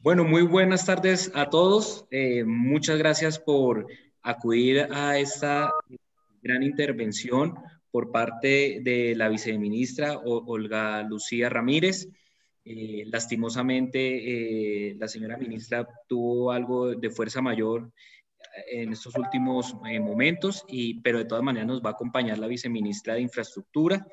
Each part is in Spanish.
Bueno, muy buenas tardes a todos. Eh, muchas gracias por acudir a esta gran intervención por parte de la viceministra Olga Lucía Ramírez. Eh, lastimosamente, eh, la señora ministra tuvo algo de fuerza mayor en estos últimos momentos, y, pero de todas maneras nos va a acompañar la viceministra de Infraestructura.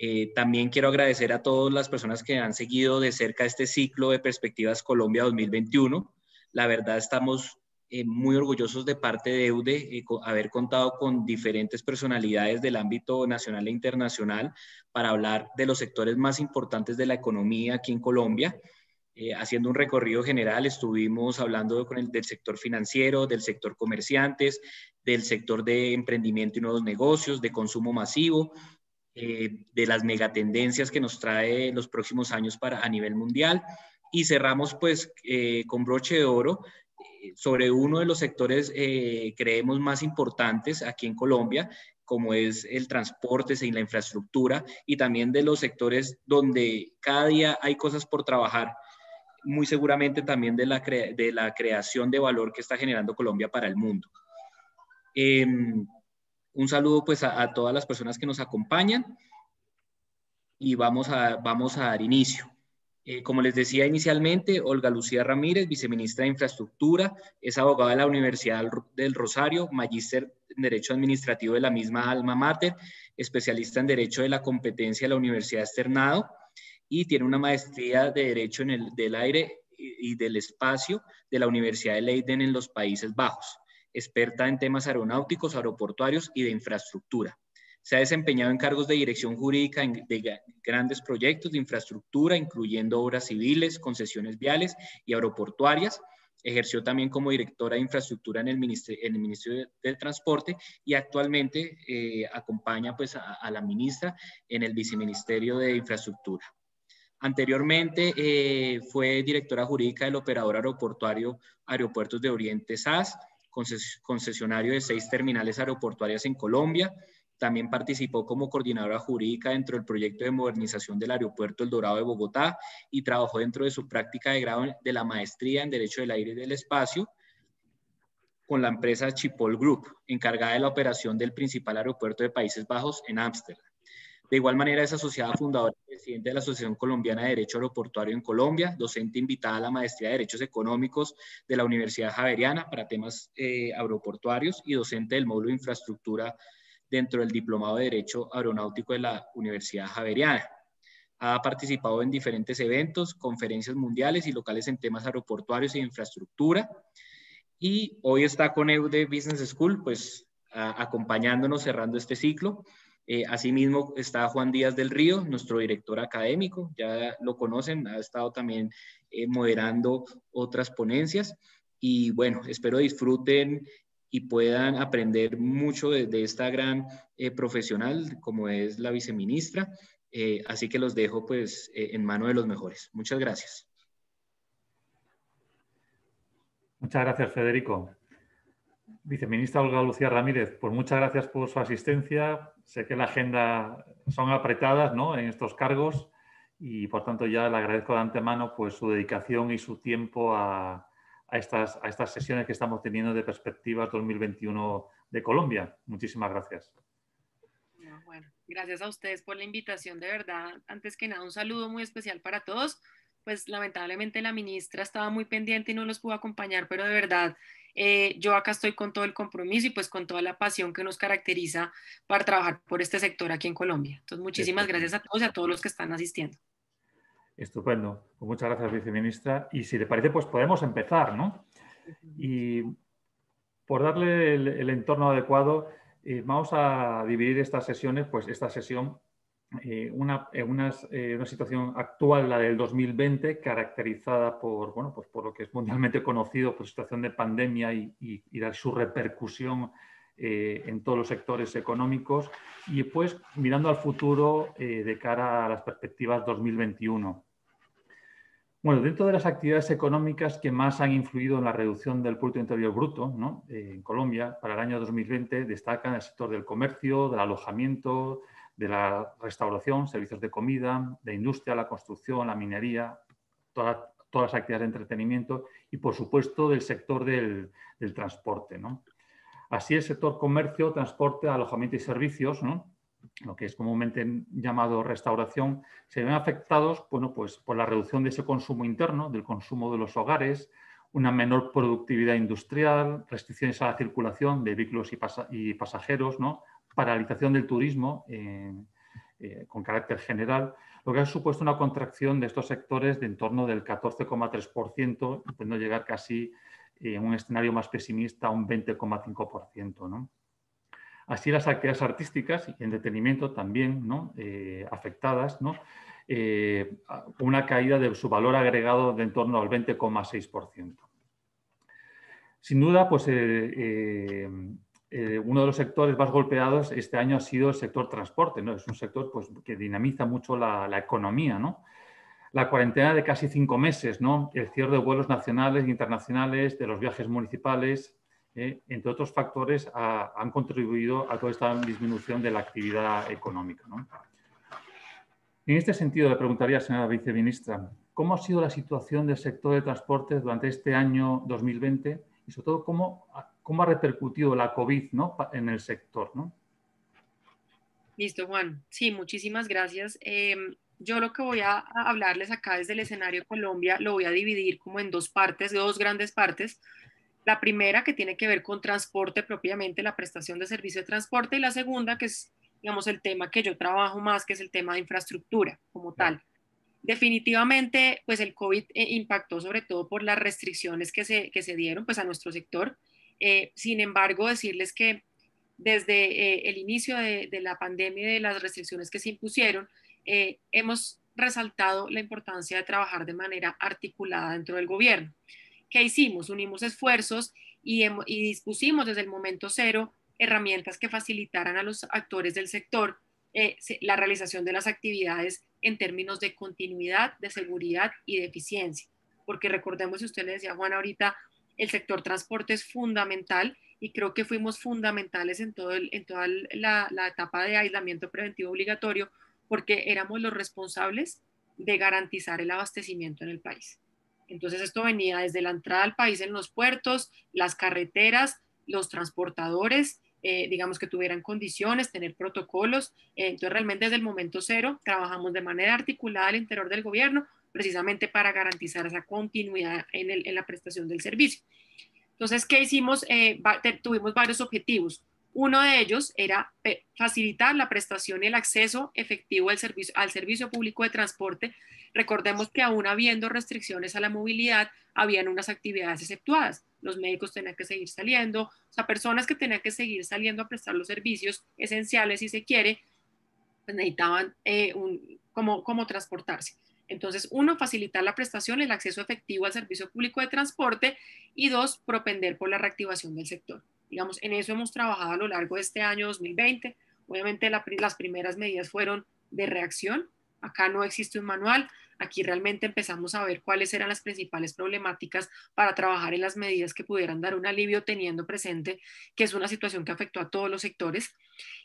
Eh, también quiero agradecer a todas las personas que han seguido de cerca este ciclo de Perspectivas Colombia 2021. La verdad estamos eh, muy orgullosos de parte de EUDE eh, haber contado con diferentes personalidades del ámbito nacional e internacional para hablar de los sectores más importantes de la economía aquí en Colombia. haciendo un recorrido general, estuvimos hablando con el del sector financiero, del sector comerciantes, del sector de emprendimiento y nuevos negocios, de consumo masivo, eh, de las megatendencias que nos trae los próximos años para, a nivel mundial. Y cerramos pues eh, con broche de oro eh, sobre uno de los sectores creemos más importantes aquí en Colombia, como es el transporte y la infraestructura, y también de los sectores donde cada día hay cosas por trabajar, muy seguramente también de la, de la creación de valor que está generando Colombia para el mundo. Em, un saludo pues a, todas las personas que nos acompañan y vamos a, vamos a dar inicio. Eh, como les decía inicialmente, Olga Lucía Ramírez, viceministra de Infraestructura, es abogada de la Universidad del Rosario, magíster en Derecho Administrativo de la misma Alma Mater, especialista en Derecho de la Competencia de la Universidad Externado y tiene una maestría de Derecho en el, del Aire y del Espacio de la Universidad de Leiden en los Países Bajos experta en temas aeronáuticos, aeroportuarios y de infraestructura. Se ha desempeñado en cargos de dirección jurídica de grandes proyectos de infraestructura, incluyendo obras civiles, concesiones viales y aeroportuarias. Ejerció también como directora de infraestructura en el Ministerio, del Transporte y actualmente eh, acompaña pues, a, la ministra en el Viceministerio de Infraestructura. Anteriormente eh, fue directora jurídica del operador aeroportuario Aeropuertos de Oriente SAS concesionario de seis terminales aeroportuarias en Colombia. También participó como coordinadora jurídica dentro del proyecto de modernización del aeropuerto El Dorado de Bogotá y trabajó dentro de su práctica de grado de la maestría en Derecho del Aire y del Espacio con la empresa Chipol Group, encargada de la operación del principal aeropuerto de Países Bajos en Ámsterdam. De igual manera, es asociada fundadora y presidenta de la Asociación Colombiana de Derecho Aeroportuario en Colombia, docente invitada a la Maestría de Derechos Económicos de la Universidad Javeriana para temas eh, aeroportuarios y docente del módulo de infraestructura dentro del Diplomado de Derecho Aeronáutico de la Universidad Javeriana. Ha participado en diferentes eventos, conferencias mundiales y locales en temas aeroportuarios e infraestructura. Y hoy está con EUDE Business School, pues acompañándonos cerrando este ciclo. Eh, asimismo está Juan Díaz del Río, nuestro director académico, ya lo conocen, ha estado también eh, moderando otras ponencias y bueno, espero disfruten y puedan aprender mucho de, esta gran eh, profesional como es la viceministra. así que los dejo pues en mano de los mejores. Muchas gracias. Muchas gracias, Federico. Viceministra Olga Lucía Ramírez, pues muchas gracias por su asistencia, sé que la agenda son apretadas ¿no? en estos cargos y por tanto ya le agradezco de antemano pues, su dedicación y su tiempo a, estas, a estas sesiones que estamos teniendo de Perspectivas 2021 de Colombia. Muchísimas gracias. bueno, gracias a ustedes por la invitación, de verdad. Antes que nada, un saludo muy especial para todos. Pues lamentablemente la ministra estaba muy pendiente y no los pudo acompañar, pero de verdad eh, yo acá estoy con todo el compromiso y pues con toda la pasión que nos caracteriza para trabajar por este sector aquí en Colombia. Entonces, muchísimas gracias a todos y a todos los que están asistiendo. Estupendo. Pues muchas gracias, viceministra. Y si le parece, pues podemos empezar, ¿no? Y por darle el, entorno adecuado, eh, vamos a dividir estas sesiones, pues esta sesión eh, eh, eh, una, situación actual, la del 2020, caracterizada por, bueno, pues por lo que es mundialmente conocido, por situación de pandemia y, y, su repercusión en todos los sectores económicos, y pues mirando al futuro de cara a las perspectivas 2021. Bueno, dentro de las actividades económicas que más han influido en la reducción del Producto Bruto ¿no? en Colombia para el año 2020, destacan el sector del comercio, del alojamiento, de la restauración, servicios de comida, de industria, la construcción, la minería, todas las actividades de entretenimiento y, por supuesto, del sector del, transporte. ¿no? Así, el sector comercio, transporte, alojamiento y servicios, ¿no? lo que es comúnmente llamado restauración, se ven afectados bueno, pues, por la reducción de ese consumo interno, del consumo de los hogares, una menor productividad industrial, restricciones a la circulación de vehículos y pasajeros, ¿no? paralización del turismo eh, eh, con carácter general, lo que ha supuesto una contracción de estos sectores de en torno del 14,3%, pudiendo llegar casi eh, en un escenario más pesimista a un 20,5%. Así las actividades artísticas y detenimiento también afectadas, una caída de su valor agregado de en torno al 20,6%. Sin duda, pues, el eh, uno de los sectores más golpeados este año ha sido el sector transporte, ¿no? Es un sector pues, que dinamiza mucho la, economía, ¿no? La cuarentena de casi cinco meses, El cierre de vuelos nacionales e internacionales, de los viajes municipales, eh, entre otros factores, han contribuido a toda esta disminución de la actividad económica, En este sentido, le preguntaría, señora viceministra, ¿cómo ha sido la situación del sector de transporte durante este año 2020 y sobre todo cómo cómo ha repercutido la COVID ¿no? en el sector. ¿no? Listo, Juan. Sí, muchísimas gracias. Em, yo lo que voy a hablarles acá desde el escenario Colombia lo voy a dividir como en dos partes, dos grandes partes. La primera que tiene que ver con transporte propiamente, la prestación de servicio de transporte, y la segunda que es, digamos, el tema que yo trabajo más, que es el tema de infraestructura como tal. Definitivamente, pues el COVID eh, impactó sobre todo por las restricciones que se, que se dieron pues a nuestro sector eh, sin embargo, decirles que desde eh, el inicio de, la pandemia y de las restricciones que se impusieron, eh, hemos resaltado la importancia de trabajar de manera articulada dentro del gobierno. ¿Qué hicimos? Unimos esfuerzos y, y dispusimos desde el momento cero herramientas que facilitaran a los actores del sector la realización de las actividades en términos de continuidad, de seguridad y de eficiencia. Porque recordemos, si usted le decía, Juan, ahorita el sector transporte es fundamental y creo que fuimos fundamentales en, todo en toda la, etapa de aislamiento preventivo obligatorio porque éramos los responsables de garantizar el abastecimiento en el país. Entonces esto venía desde la entrada al país en los puertos, las carreteras, los transportadores, eh, digamos que tuvieran condiciones, tener protocolos. Eh, entonces realmente desde el momento cero trabajamos de manera articulada al interior del gobierno precisamente para garantizar esa continuidad en, la prestación del servicio. Entonces, ¿qué hicimos? Eh, tuvimos varios objetivos. Uno de ellos era eh, facilitar la prestación y el acceso efectivo al servicio, público de transporte. Recordemos que aún habiendo restricciones a la movilidad, habían unas actividades exceptuadas. Los médicos tenían que seguir saliendo, o sea, personas que tenían que seguir saliendo a prestar los servicios esenciales, si se quiere, pues necesitaban eh, un, como transportarse. Entonces, uno, facilitar la prestación el acceso efectivo al servicio público de transporte y dos, propender por la reactivación del sector. Digamos, en eso hemos trabajado a lo largo de este año 2020. Obviamente las primeras medidas fueron de reacción. Acá no existe un manual. Aquí realmente empezamos a ver cuáles eran las principales problemáticas para trabajar en las medidas que pudieran dar un alivio teniendo presente que es una situación que afectó a todos los sectores.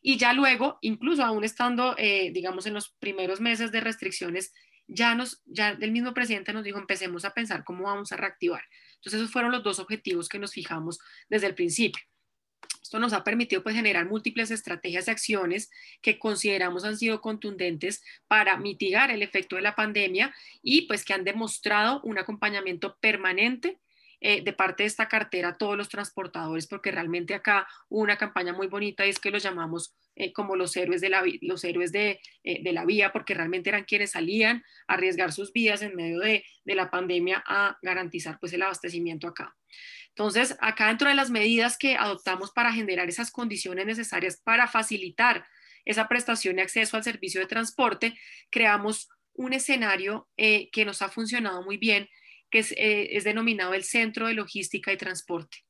Y ya luego, incluso aún estando, eh, digamos, en los primeros meses de restricciones ya, nos, ya del mismo presidente nos dijo, empecemos a pensar cómo vamos a reactivar. Entonces, esos fueron los dos objetivos que nos fijamos desde el principio. Esto nos ha permitido pues, generar múltiples estrategias y acciones que consideramos han sido contundentes para mitigar el efecto de la pandemia y pues que han demostrado un acompañamiento permanente eh, de parte de esta cartera a todos los transportadores, porque realmente acá una campaña muy bonita y es que lo llamamos eh, como los héroes, de la, los héroes eh, de, la vía, porque realmente eran quienes salían a arriesgar sus vidas en medio de, la pandemia a garantizar pues, el abastecimiento acá. Entonces, acá dentro de las medidas que adoptamos para generar esas condiciones necesarias para facilitar esa prestación y acceso al servicio de transporte, creamos un escenario eh, que nos ha funcionado muy bien, que es denominado el Centro de Logística y Transporte.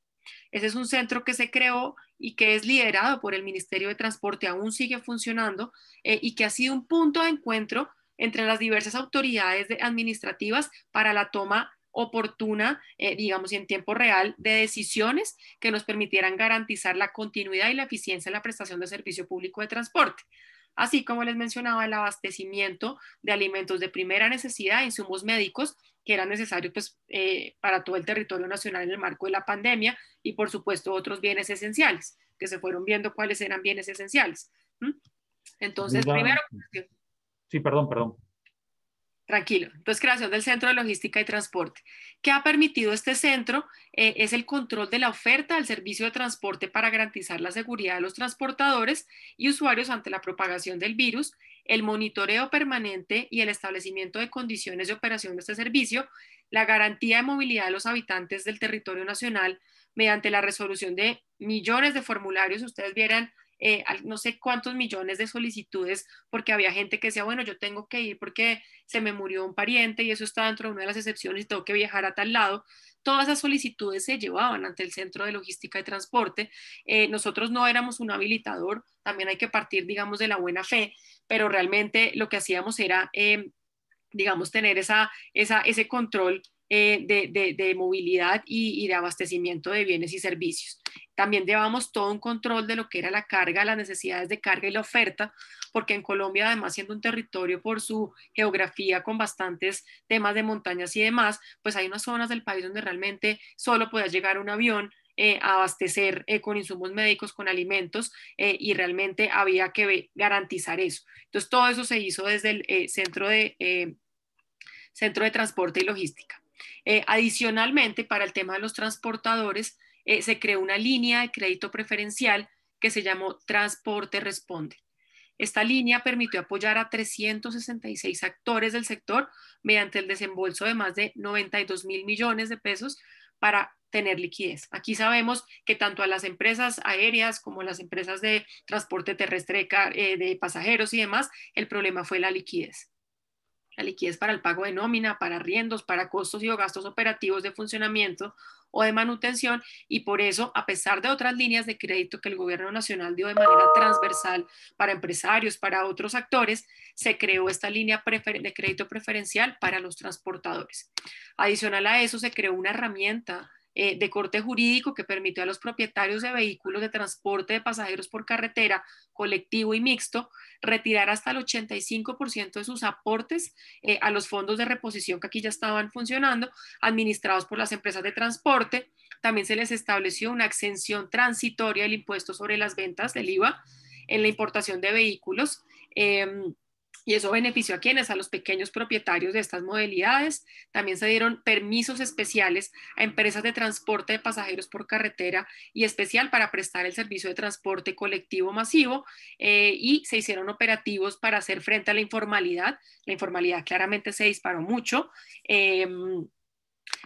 Ese es un centro que se creó y que es liderado por el Ministerio de Transporte, aún sigue funcionando eh, y que ha sido un punto de encuentro entre las diversas autoridades administrativas para la toma oportuna, eh, digamos, y en tiempo real de decisiones que nos permitieran garantizar la continuidad y la eficiencia en la prestación de servicio público de transporte así como les mencionaba el abastecimiento de alimentos de primera necesidad, insumos médicos que eran necesarios pues, eh, para todo el territorio nacional en el marco de la pandemia y por supuesto otros bienes esenciales, que se fueron viendo cuáles eran bienes esenciales. Entonces, primero... Pues, sí, perdón, perdón. Tranquilo. Entonces, creación del Centro de Logística y Transporte. ¿Qué ha permitido este centro? Eh, es el control de la oferta del servicio de transporte para garantizar la seguridad de los transportadores y usuarios ante la propagación del virus, el monitoreo permanente y el establecimiento de condiciones de operación de este servicio, la garantía de movilidad de los habitantes del territorio nacional mediante la resolución de millones de formularios. Ustedes vieran eh, no sé cuántos millones de solicitudes, porque había gente que decía, bueno, yo tengo que ir porque se me murió un pariente y eso está dentro de una de las excepciones y tengo que viajar a tal lado. Todas esas solicitudes se llevaban ante el Centro de Logística y Transporte. Eh, nosotros no éramos un habilitador, también hay que partir, digamos, de la buena fe, pero realmente lo que hacíamos era eh, digamos, tener esa, esa, ese control eh, de, movilidad y, de abastecimiento de bienes y servicios. También llevamos todo un control de lo que era la carga, las necesidades de carga y la oferta, porque en Colombia, además siendo un territorio por su geografía con bastantes temas de montañas y demás, pues hay unas zonas del país donde realmente solo podía llegar un avión eh, a abastecer eh, con insumos médicos, con alimentos, y realmente había que garantizar eso. Entonces, todo eso se hizo desde el Centro, de, Centro de Transporte y Logística. Eh, adicionalmente, para el tema de los transportadores, eh, se creó una línea de crédito preferencial que se llamó Transporte Responde. Esta línea permitió apoyar a 366 actores del sector mediante el desembolso de más de 92 mil millones de pesos para tener liquidez. Aquí sabemos que tanto a las empresas aéreas como a las empresas de transporte terrestre eh, de pasajeros y demás, el problema fue la liquidez la liquidez para el pago de nómina, para riendos, para costos y o gastos operativos de funcionamiento o de manutención y por eso, a pesar de otras líneas de crédito que el gobierno nacional dio de manera transversal para empresarios, para otros actores, se creó esta línea de crédito preferencial para los transportadores. Adicional a eso, se creó una herramienta eh, de corte jurídico que permitió a los propietarios de vehículos de transporte de pasajeros por carretera, colectivo y mixto retirar hasta el 85% de sus aportes eh, a los fondos de reposición que aquí ya estaban funcionando, administrados por las empresas de transporte. También se les estableció una exención transitoria del impuesto sobre las ventas del IVA en la importación de vehículos. Em, y eso benefició a quienes, a los pequeños propietarios de estas modalidades. También se dieron permisos especiales a empresas de transporte de pasajeros por carretera y especial para prestar el servicio de transporte colectivo masivo eh, y se hicieron operativos para hacer frente a la informalidad. La informalidad claramente se disparó mucho. Em,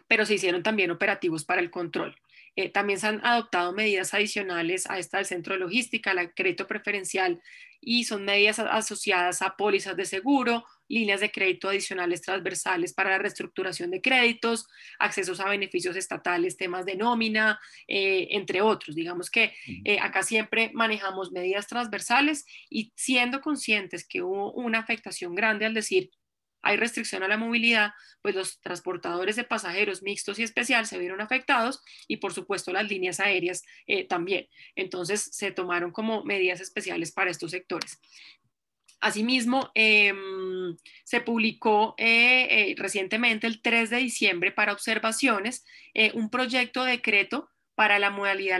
pero se hicieron también operativos para el control. Eh, también se han adoptado medidas adicionales a esta del centro de logística, la crédito preferencial, y son medidas asociadas a pólizas de seguro, líneas de crédito adicionales transversales para la reestructuración de créditos, accesos a beneficios estatales, temas de nómina, eh, entre otros. Digamos que eh, acá siempre manejamos medidas transversales y siendo conscientes que hubo una afectación grande al decir hay restricción a la movilidad, pues los transportadores de pasajeros mixtos y especial se vieron afectados y por supuesto las líneas aéreas eh, también. Entonces se tomaron como medidas especiales para estos sectores. Asimismo, em, se publicó eh, eh, recientemente, el 3 de diciembre, para observaciones, un proyecto de decreto para la modalidad,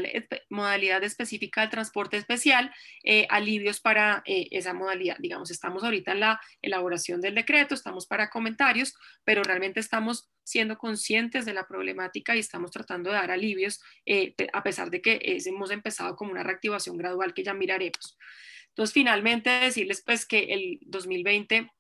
modalidad específica del transporte especial, eh, alivios para eh, esa modalidad. Digamos, estamos ahorita en la elaboración del decreto, estamos para comentarios, pero realmente estamos siendo conscientes de la problemática y estamos tratando de dar alivios, eh, a pesar de que hemos empezado con una reactivación gradual que ya miraremos. Entonces, finalmente decirles pues que el 2020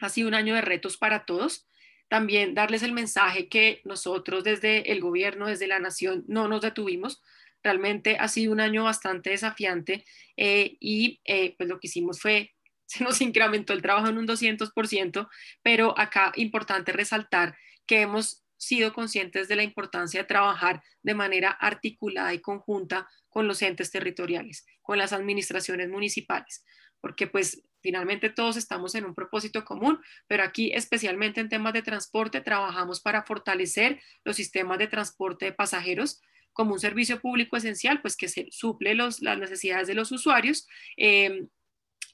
ha sido un año de retos para todos también darles el mensaje que nosotros desde el gobierno, desde la nación, no nos detuvimos. Realmente ha sido un año bastante desafiante eh, y eh, pues lo que hicimos fue, se nos incrementó el trabajo en un 200%, pero acá importante resaltar que hemos sido conscientes de la importancia de trabajar de manera articulada y conjunta con los entes territoriales, con las administraciones municipales, porque pues finalmente todos estamos en un propósito común, pero aquí especialmente en temas de transporte trabajamos para fortalecer los sistemas de transporte de pasajeros como un servicio público esencial, pues que se suple las necesidades de los usuarios. Em,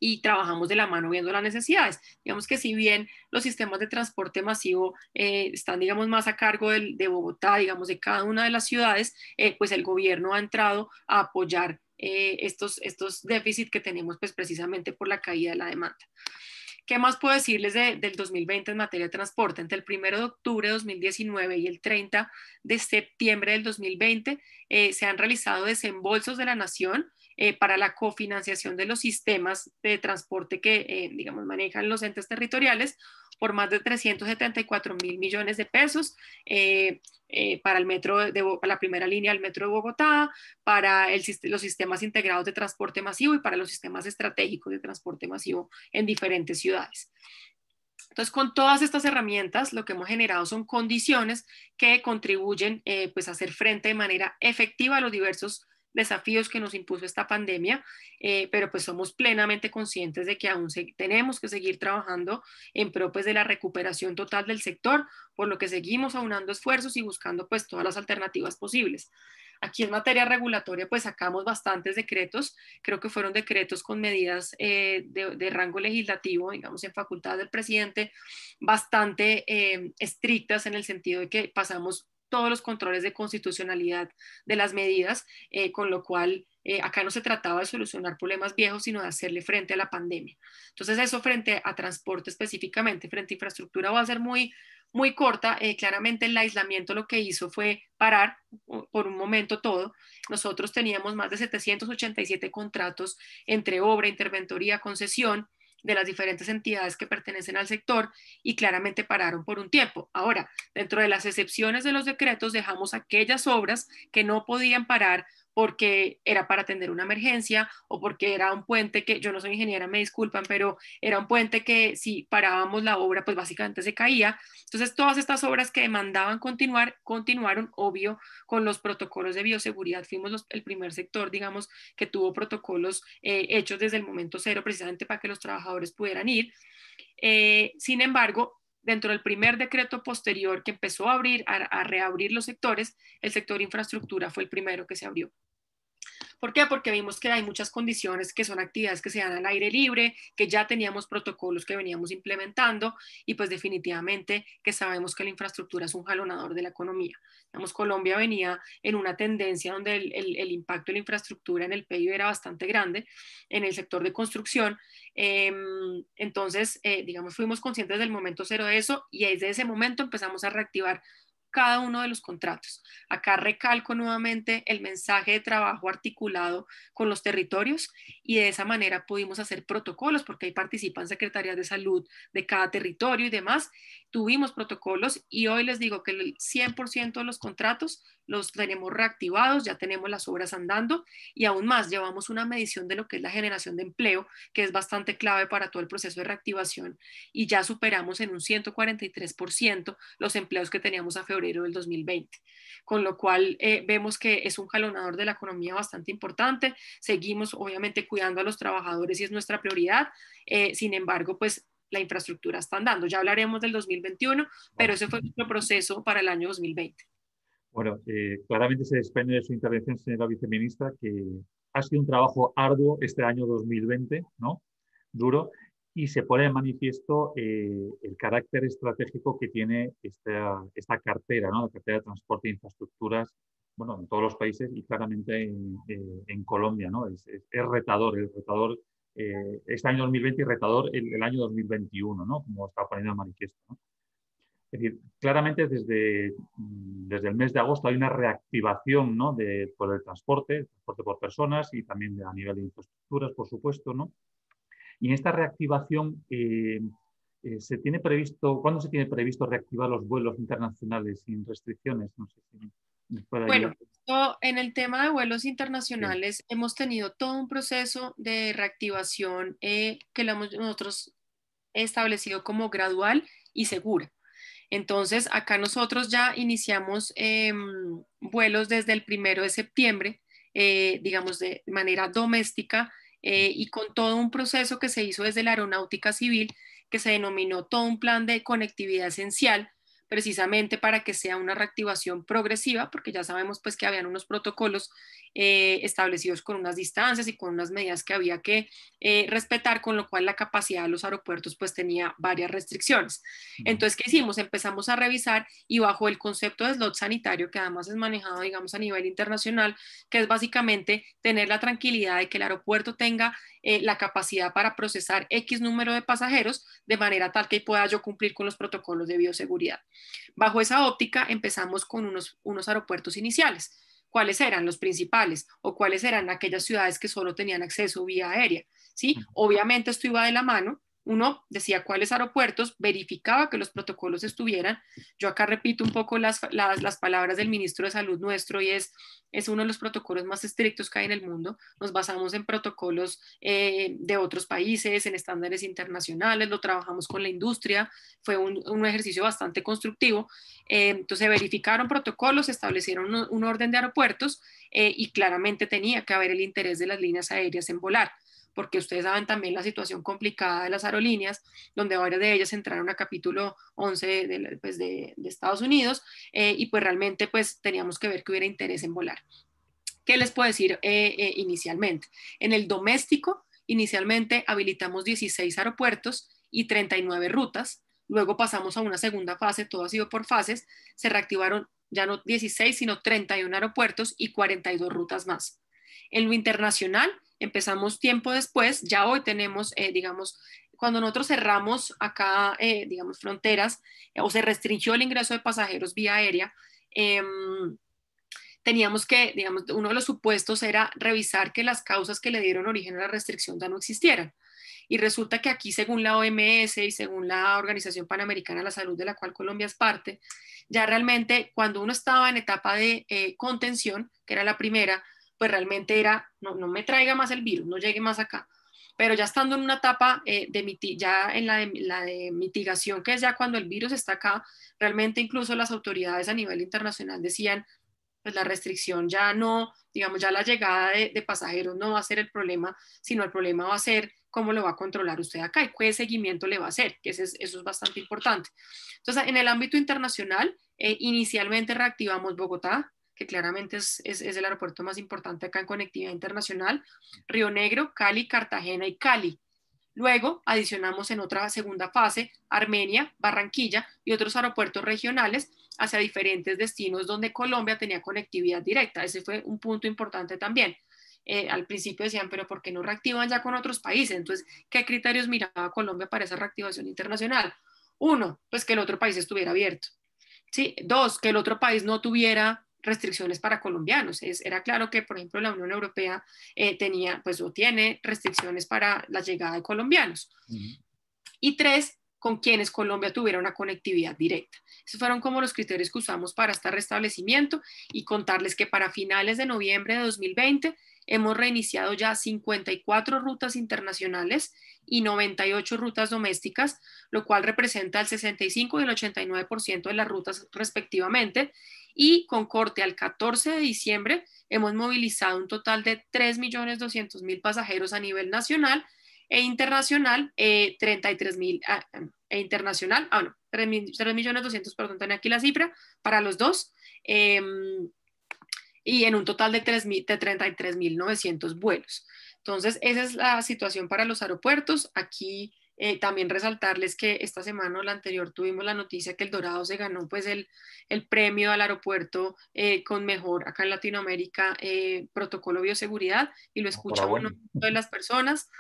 y trabajamos de la mano viendo las necesidades. Digamos que si bien los sistemas de transporte masivo eh, están, digamos, más a cargo de Bogotá, digamos, de cada una de las ciudades, eh, pues el gobierno ha entrado a apoyar eh, estos, estos déficits que tenemos pues precisamente por la caída de la demanda. ¿Qué más puedo decirles de, del 2020 en materia de transporte? Entre el 1 de octubre de 2019 y el 30 de septiembre del 2020 eh, se han realizado desembolsos de la nación eh, para la cofinanciación de los sistemas de transporte que, eh, digamos, manejan los entes territoriales por más de 374 mil millones de pesos eh, para el metro de, la primera línea del metro de Bogotá, para los sistemas integrados de transporte masivo y para los sistemas estratégicos de transporte masivo en diferentes ciudades. Entonces, con todas estas herramientas, lo que hemos generado son condiciones que contribuyen pues, a hacer frente de manera efectiva a los diversos desafíos que nos impuso esta pandemia, eh, pero pues somos plenamente conscientes de que aún tenemos que seguir trabajando en pro pues, de la recuperación total del sector, por lo que seguimos aunando esfuerzos y buscando pues todas las alternativas posibles. Aquí en materia regulatoria, pues sacamos bastantes decretos, creo que fueron decretos con medidas eh, de, rango legislativo, digamos, en facultad del presidente, bastante eh, estrictas en el sentido de que pasamos todos los controles de constitucionalidad de las medidas, eh, con lo cual eh, acá no se trataba de solucionar problemas viejos, sino de hacerle frente a la pandemia. Entonces eso frente a transporte específicamente, frente a infraestructura, va a ser muy, muy corta. Eh, claramente el aislamiento lo que hizo fue parar por un momento todo. Nosotros teníamos más de 787 contratos entre obra, interventoría, concesión, de las diferentes entidades que pertenecen al sector y claramente pararon por un tiempo. Ahora, dentro de las excepciones de los decretos, dejamos aquellas obras que no podían parar porque era para atender una emergencia o porque era un puente que, yo no soy ingeniera, me disculpan, pero era un puente que si parábamos la obra, pues básicamente se caía. Entonces, todas estas obras que demandaban continuar, continuaron, obvio, con los protocolos de bioseguridad. Fuimos el primer sector, digamos, que tuvo protocolos eh, hechos desde el momento cero, precisamente para que los trabajadores pudieran ir. Eh, sin embargo, dentro del primer decreto posterior que empezó a abrir, a, reabrir los sectores, el sector infraestructura fue el primero que se abrió. ¿Por qué? Porque vimos que hay muchas condiciones que son actividades que se dan al aire libre, que ya teníamos protocolos que veníamos implementando y pues definitivamente que sabemos que la infraestructura es un jalonador de la economía. Digamos, Colombia venía en una tendencia donde el, impacto de la infraestructura en el PIB era bastante grande en el sector de construcción. Em, entonces, eh, digamos, fuimos conscientes del momento cero de eso y desde ese momento empezamos a reactivar cada uno de los contratos. Acá recalco nuevamente el mensaje de trabajo articulado con los territorios y de esa manera pudimos hacer protocolos porque ahí participan secretarías de salud de cada territorio y demás. Tuvimos protocolos y hoy les digo que el 100% de los contratos los tenemos reactivados, ya tenemos las obras andando y aún más llevamos una medición de lo que es la generación de empleo, que es bastante clave para todo el proceso de reactivación y ya superamos en un 143% los empleos que teníamos a febrero del 2020. Con lo cual eh, vemos que es un jalonador de la economía bastante importante, seguimos obviamente cuidando a los trabajadores y es nuestra prioridad, eh, sin embargo pues la infraestructura está andando. Ya hablaremos del 2021, pero ese fue nuestro proceso para el año 2020. Bueno, eh, claramente se desprende de su intervención, señora viceministra, que ha sido un trabajo arduo este año 2020, ¿no? Duro, y se pone de manifiesto eh, el carácter estratégico que tiene esta, cartera, ¿no? La cartera de transporte e infraestructuras, bueno, en todos los países y claramente en, eh, Colombia, ¿no? Es, retador, retador, este año 2020 y retador el, año 2021, ¿no? Como está poniendo de manifiesto, ¿no? Es decir, claramente desde, mm, desde el mes de agosto hay una reactivación ¿no? de, por el transporte, transporte por personas y también a nivel de infraestructuras, por supuesto. ¿no? Y en esta reactivación, eh, eh, ¿se tiene previsto, ¿cuándo se tiene previsto reactivar los vuelos internacionales sin restricciones? bueno, en el tema de vuelos internacionales hemos tenido todo un proceso de reactivación eh, que lo hemos nosotros establecido como gradual y segura. Entonces, acá nosotros ya iniciamos em, vuelos desde el primero de septiembre, eh, digamos de manera doméstica eh, y con todo un proceso que se hizo desde la aeronáutica civil que se denominó todo un plan de conectividad esencial, precisamente para que sea una reactivación progresiva, porque ya sabemos pues que habían unos protocolos eh, establecidos con unas distancias y con unas medidas que había que eh, respetar, con lo cual la capacidad de los aeropuertos pues tenía varias restricciones. Entonces, ¿qué hicimos? Empezamos a revisar y bajo el concepto de slot sanitario, que además es manejado digamos a nivel internacional, que es básicamente tener la tranquilidad de que el aeropuerto tenga eh, la capacidad para procesar X número de pasajeros de manera tal que pueda yo cumplir con los protocolos de bioseguridad. Bajo esa óptica empezamos con unos, unos aeropuertos iniciales. ¿Cuáles eran los principales o cuáles eran aquellas ciudades que solo tenían acceso vía aérea? ¿Sí? Obviamente esto iba de la mano uno decía cuáles aeropuertos, verificaba que los protocolos estuvieran. Yo acá repito un poco las, las, palabras del ministro de Salud nuestro y es, es uno de los protocolos más estrictos que hay en el mundo. Nos basamos en protocolos eh, de otros países, en estándares internacionales, lo trabajamos con la industria, fue un, ejercicio bastante constructivo. Eh, entonces verificaron protocolos, establecieron un, orden de aeropuertos eh, y claramente tenía que haber el interés de las líneas aéreas en volar porque ustedes saben también la situación complicada de las aerolíneas, donde varias de ellas entraron a capítulo 11 de, pues de, Estados Unidos eh, y pues realmente pues teníamos que ver que hubiera interés en volar. ¿Qué les puedo decir eh, eh, inicialmente? En el doméstico, inicialmente habilitamos 16 aeropuertos y 39 rutas. Luego pasamos a una segunda fase, todo ha sido por fases. Se reactivaron ya no 16, sino 31 aeropuertos y 42 rutas más. En lo internacional, empezamos tiempo después, ya hoy tenemos, eh, digamos, cuando nosotros cerramos acá, eh, digamos, fronteras eh, o se restringió el ingreso de pasajeros vía aérea, em, teníamos que, digamos, uno de los supuestos era revisar que las causas que le dieron origen a la restricción ya no existieran. Y resulta que aquí, según la OMS y según la Organización Panamericana de la Salud, de la cual Colombia es parte, ya realmente cuando uno estaba en etapa de contención, que era la primera, pues realmente era, no, no me traiga más el virus, no llegue más acá. Pero ya estando en una etapa eh, de ya en la la mitigación, que es ya cuando el virus está acá, realmente incluso las autoridades a nivel internacional decían, pues la restricción ya no, digamos, ya la llegada de, pasajeros no va a ser el problema, sino el problema va a ser cómo lo va a controlar usted acá y qué seguimiento le va a hacer, que eso es bastante importante. Entonces, en el ámbito internacional, eh, inicialmente reactivamos Bogotá, que claramente es, el aeropuerto más importante acá en conectividad internacional, Río Negro, Cali, Cartagena y Cali. Luego adicionamos en otra segunda fase Armenia, Barranquilla y otros aeropuertos regionales hacia diferentes destinos donde Colombia tenía conectividad directa. Ese fue un punto importante también. Eh, al principio decían, pero ¿por qué no reactivan ya con otros países? Entonces, ¿qué criterios miraba Colombia para esa reactivación internacional? Uno, pues que el otro país estuviera abierto. ¿sí? Dos, que el otro país no tuviera restricciones para colombianos. Es, era claro que, por ejemplo, la Unión Europea eh, tenía, pues, o tiene restricciones para la llegada de colombianos. Y tres, con quienes Colombia tuviera una conectividad directa. Esos fueron como los criterios que usamos para este restablecimiento y contarles que para finales de noviembre de 2020 hemos reiniciado ya 54 rutas internacionales y 98 rutas domésticas, lo cual representa el 65 y el 89% de las rutas respectivamente. Y con corte al 14 de diciembre hemos movilizado un total de 3.200.000 pasajeros a nivel nacional e internacional, 33.000, eh, e internacional, ah, 3 millones 200, perdón, tenía aquí la cifra para los dos, em, y en un total de, 33.900 vuelos. Entonces, esa es la situación para los aeropuertos. Aquí eh, también resaltarles que esta semana o la anterior tuvimos la noticia que el Dorado se ganó pues el, el premio al aeropuerto eh, con mejor acá en Latinoamérica eh, protocolo bioseguridad y lo ah, escucha de las personas.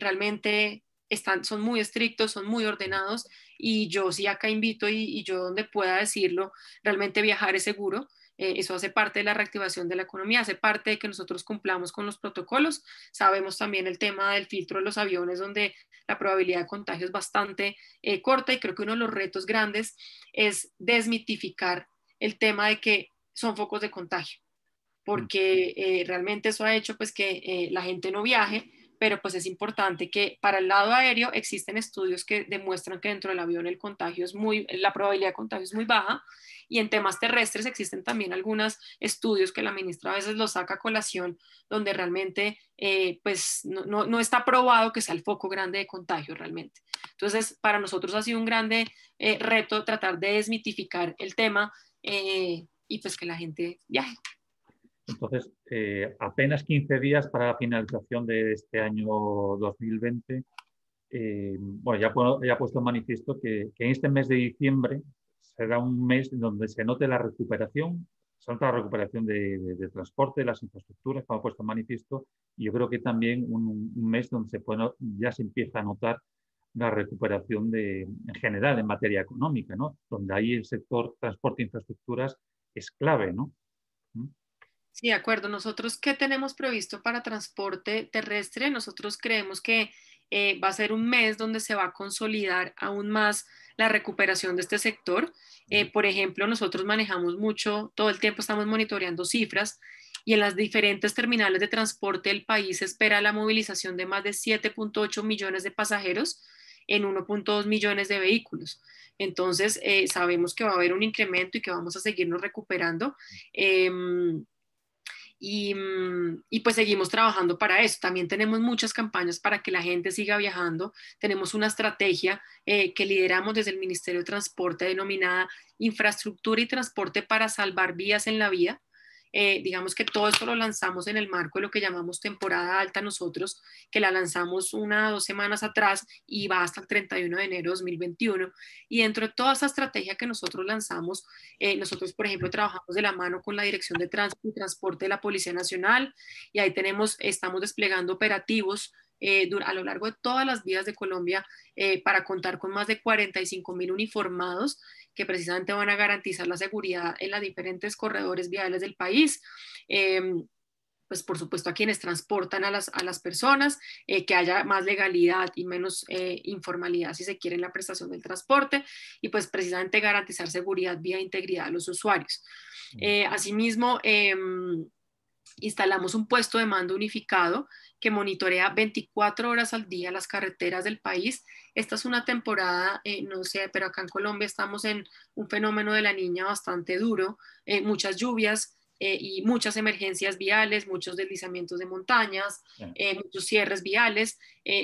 realmente están, son muy estrictos, son muy ordenados y yo sí acá invito y, yo donde pueda decirlo, realmente viajar es seguro. Eh, eso hace parte de la reactivación de la economía, hace parte de que nosotros cumplamos con los protocolos. Sabemos también el tema del filtro de los aviones, donde la probabilidad de contagio es bastante eh, corta y creo que uno de los retos grandes es desmitificar el tema de que son focos de contagio, porque eh, realmente eso ha hecho pues que la gente no viaje pero pues es importante que para el lado aéreo existen estudios que demuestran que dentro del avión el contagio es muy, la probabilidad de contagio es muy baja y en temas terrestres existen también algunos estudios que la ministra a veces los saca a colación donde realmente eh, pues no, está probado que sea el foco grande de contagio realmente. Entonces para nosotros ha sido un grande eh, reto tratar de desmitificar el tema eh, y pues que la gente viaje. Entonces, eh, apenas 15 días para la finalización de este año 2020. Eh, bueno, ya, he puesto en manifiesto que, en este mes de diciembre será un mes donde se note la recuperación, se nota la recuperación de, de, de transporte, las infraestructuras, como he puesto en manifiesto, y yo creo que también un, mes donde se ya se empieza a notar la recuperación de, en general en materia económica, ¿no? donde ahí el sector transporte e infraestructuras es clave. ¿no? ¿Mm? Sí, de acuerdo. Nosotros, ¿qué tenemos previsto para transporte terrestre? Nosotros creemos que eh, va a ser un mes donde se va a consolidar aún más la recuperación de este sector. Eh, por ejemplo, nosotros manejamos mucho, todo el tiempo estamos monitoreando cifras y en las diferentes terminales de transporte del país espera la movilización de más de 7.8 millones de pasajeros en 1.2 millones de vehículos. Entonces, eh, sabemos que va a haber un incremento y que vamos a seguirnos recuperando. Mm, y, pues seguimos trabajando para eso. También tenemos muchas campañas para que la gente siga viajando. Tenemos una estrategia eh, que lideramos desde el Ministerio de Transporte denominada Infraestructura y Transporte para Salvar Vías en la Vía. Eh, digamos que todo esto lo lanzamos en el marco de lo que llamamos temporada alta nosotros, que la lanzamos una o dos semanas atrás y va hasta el 31 de enero de 2021. Y dentro de toda esa estrategia que nosotros lanzamos, eh, nosotros, por ejemplo, trabajamos de la mano con la Dirección de Tránsito y Transporte de la Policía Nacional y ahí tenemos, estamos desplegando operativos eh, a lo largo de todas las vías de Colombia para contar con más de 45 mil uniformados que precisamente van a garantizar la seguridad en los diferentes corredores viales del país. Em, pues por supuesto a quienes transportan a las, personas, eh, que haya más legalidad y menos eh, informalidad si se quiere en la prestación del transporte y pues precisamente garantizar seguridad vía integridad a los usuarios. Eh, asimismo, em, instalamos un puesto de mando unificado que monitorea 24 horas al día las carreteras del país. Esta es una temporada, eh, no sé, pero acá en Colombia estamos en un fenómeno de la niña bastante duro, eh, muchas lluvias. Eh, y muchas emergencias viales, muchos deslizamientos de montañas, muchos cierres viales,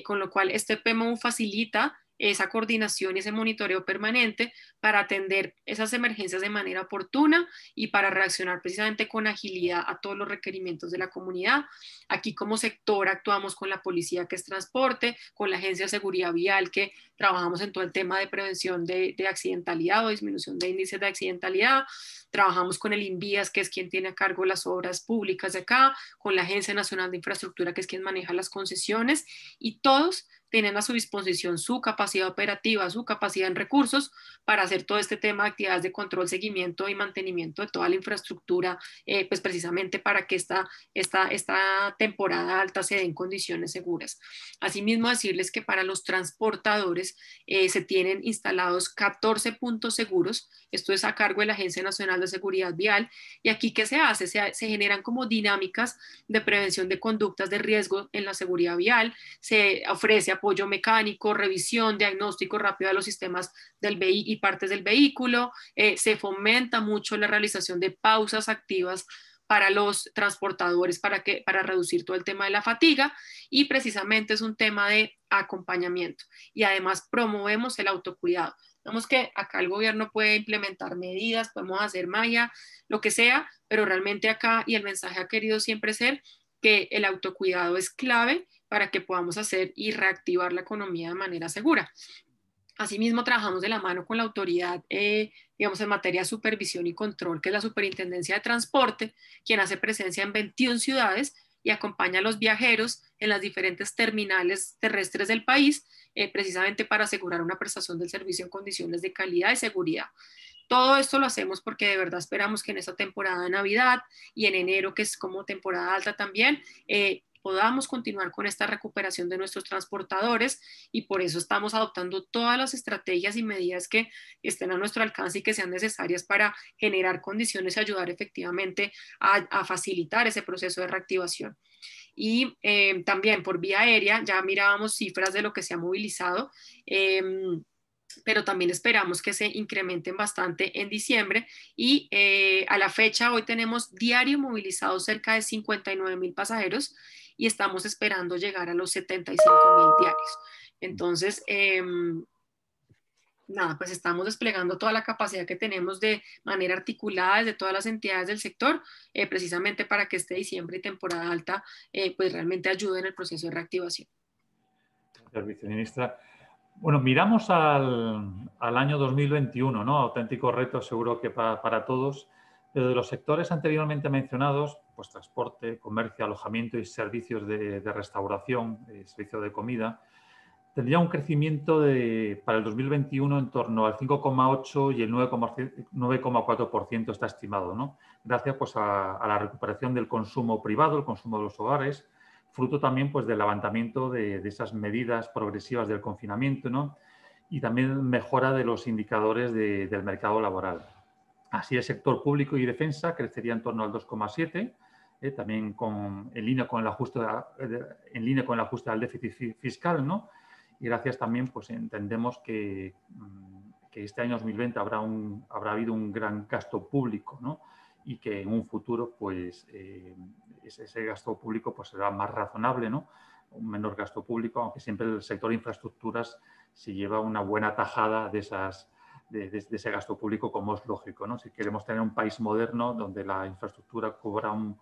con lo cual este PMU facilita esa coordinación y ese monitoreo permanente para atender esas emergencias de manera oportuna y para reaccionar precisamente con agilidad a todos los requerimientos de la comunidad. Aquí como sector actuamos con la policía que es transporte, con la agencia de seguridad vial que trabajamos en todo el tema de prevención de, accidentalidad o disminución de índices de accidentalidad, trabajamos con el INVIAS, que es quien tiene a cargo las obras públicas de acá, con la Agencia Nacional de Infraestructura, que es quien maneja las concesiones, y todos tienen a su disposición su capacidad operativa, su capacidad en recursos para hacer todo este tema de actividades de control, seguimiento y mantenimiento de toda la infraestructura, eh, pues precisamente para que esta, esta, esta temporada alta se dé en condiciones seguras. Asimismo, decirles que para los transportadores eh, se tienen instalados 14 puntos seguros. Esto es a cargo de la Agencia Nacional de Seguridad Vial. ¿Y aquí qué se hace? Se, generan como dinámicas de prevención de conductas de riesgo en la seguridad vial. Se ofrece apoyo mecánico, revisión, diagnóstico rápido de los sistemas del y partes del vehículo. Eh, se fomenta mucho la realización de pausas activas para los transportadores para, que, para reducir todo el tema de la fatiga y precisamente es un tema de acompañamiento y además promovemos el autocuidado. vemos que acá el gobierno puede implementar medidas, podemos hacer malla, lo que sea, pero realmente acá y el mensaje ha querido siempre ser que el autocuidado es clave para que podamos hacer y reactivar la economía de manera segura. Asimismo, trabajamos de la mano con la autoridad eh, digamos, en materia de supervisión y control, que es la Superintendencia de Transporte, quien hace presencia en 21 ciudades y acompaña a los viajeros en las diferentes terminales terrestres del país, eh, precisamente para asegurar una prestación del servicio en condiciones de calidad y seguridad. Todo esto lo hacemos porque de verdad esperamos que en esta temporada de Navidad y en enero, que es como temporada alta también, eh, podamos continuar con esta recuperación de nuestros transportadores y por eso estamos adoptando todas las estrategias y medidas que estén a nuestro alcance y que sean necesarias para generar condiciones y ayudar efectivamente a, facilitar ese proceso de reactivación. Y eh, también por vía aérea, ya mirábamos cifras de lo que se ha movilizado. Em, pero también esperamos que se incrementen bastante en diciembre y eh, a la fecha hoy tenemos diario movilizado cerca de 59 mil pasajeros y estamos esperando llegar a los 75 mil diarios. Entonces, em, nada, pues estamos desplegando toda la capacidad que tenemos de manera articulada desde todas las entidades del sector, eh, precisamente para que este diciembre y temporada alta, eh, pues realmente ayude en el proceso de reactivación. Gracias, viceministra. Bueno, miramos al, año 2021, ¿no? Auténtico reto seguro que para todos de los sectores anteriormente mencionados, pues transporte, comercio, alojamiento y servicios de, restauración, eh, servicio de comida, tendría un crecimiento de, para el 2021 en torno al 5,8 y el 9,4% está estimado, gracias pues, a, la recuperación del consumo privado, el consumo de los hogares, fruto también pues, del levantamiento de, esas medidas progresivas del confinamiento y también mejora de los indicadores del mercado laboral. Así el sector público y defensa crecería en torno al 2,7%, eh, también con, en, línea con el ajuste, eh, en línea con el ajuste al déficit fiscal, ¿no? Y gracias también, pues entendemos que, mm, este año 2020 habrá, un, habrá habido un gran gasto público, ¿no? Y que en un futuro, pues, eh, ese, gasto público pues, será más razonable, ¿no? Un menor gasto público, aunque siempre el sector de infraestructuras se lleva una buena tajada de esas de, ese gasto público como es lógico. ¿no? Si queremos tener un país moderno donde la infraestructura cobra un,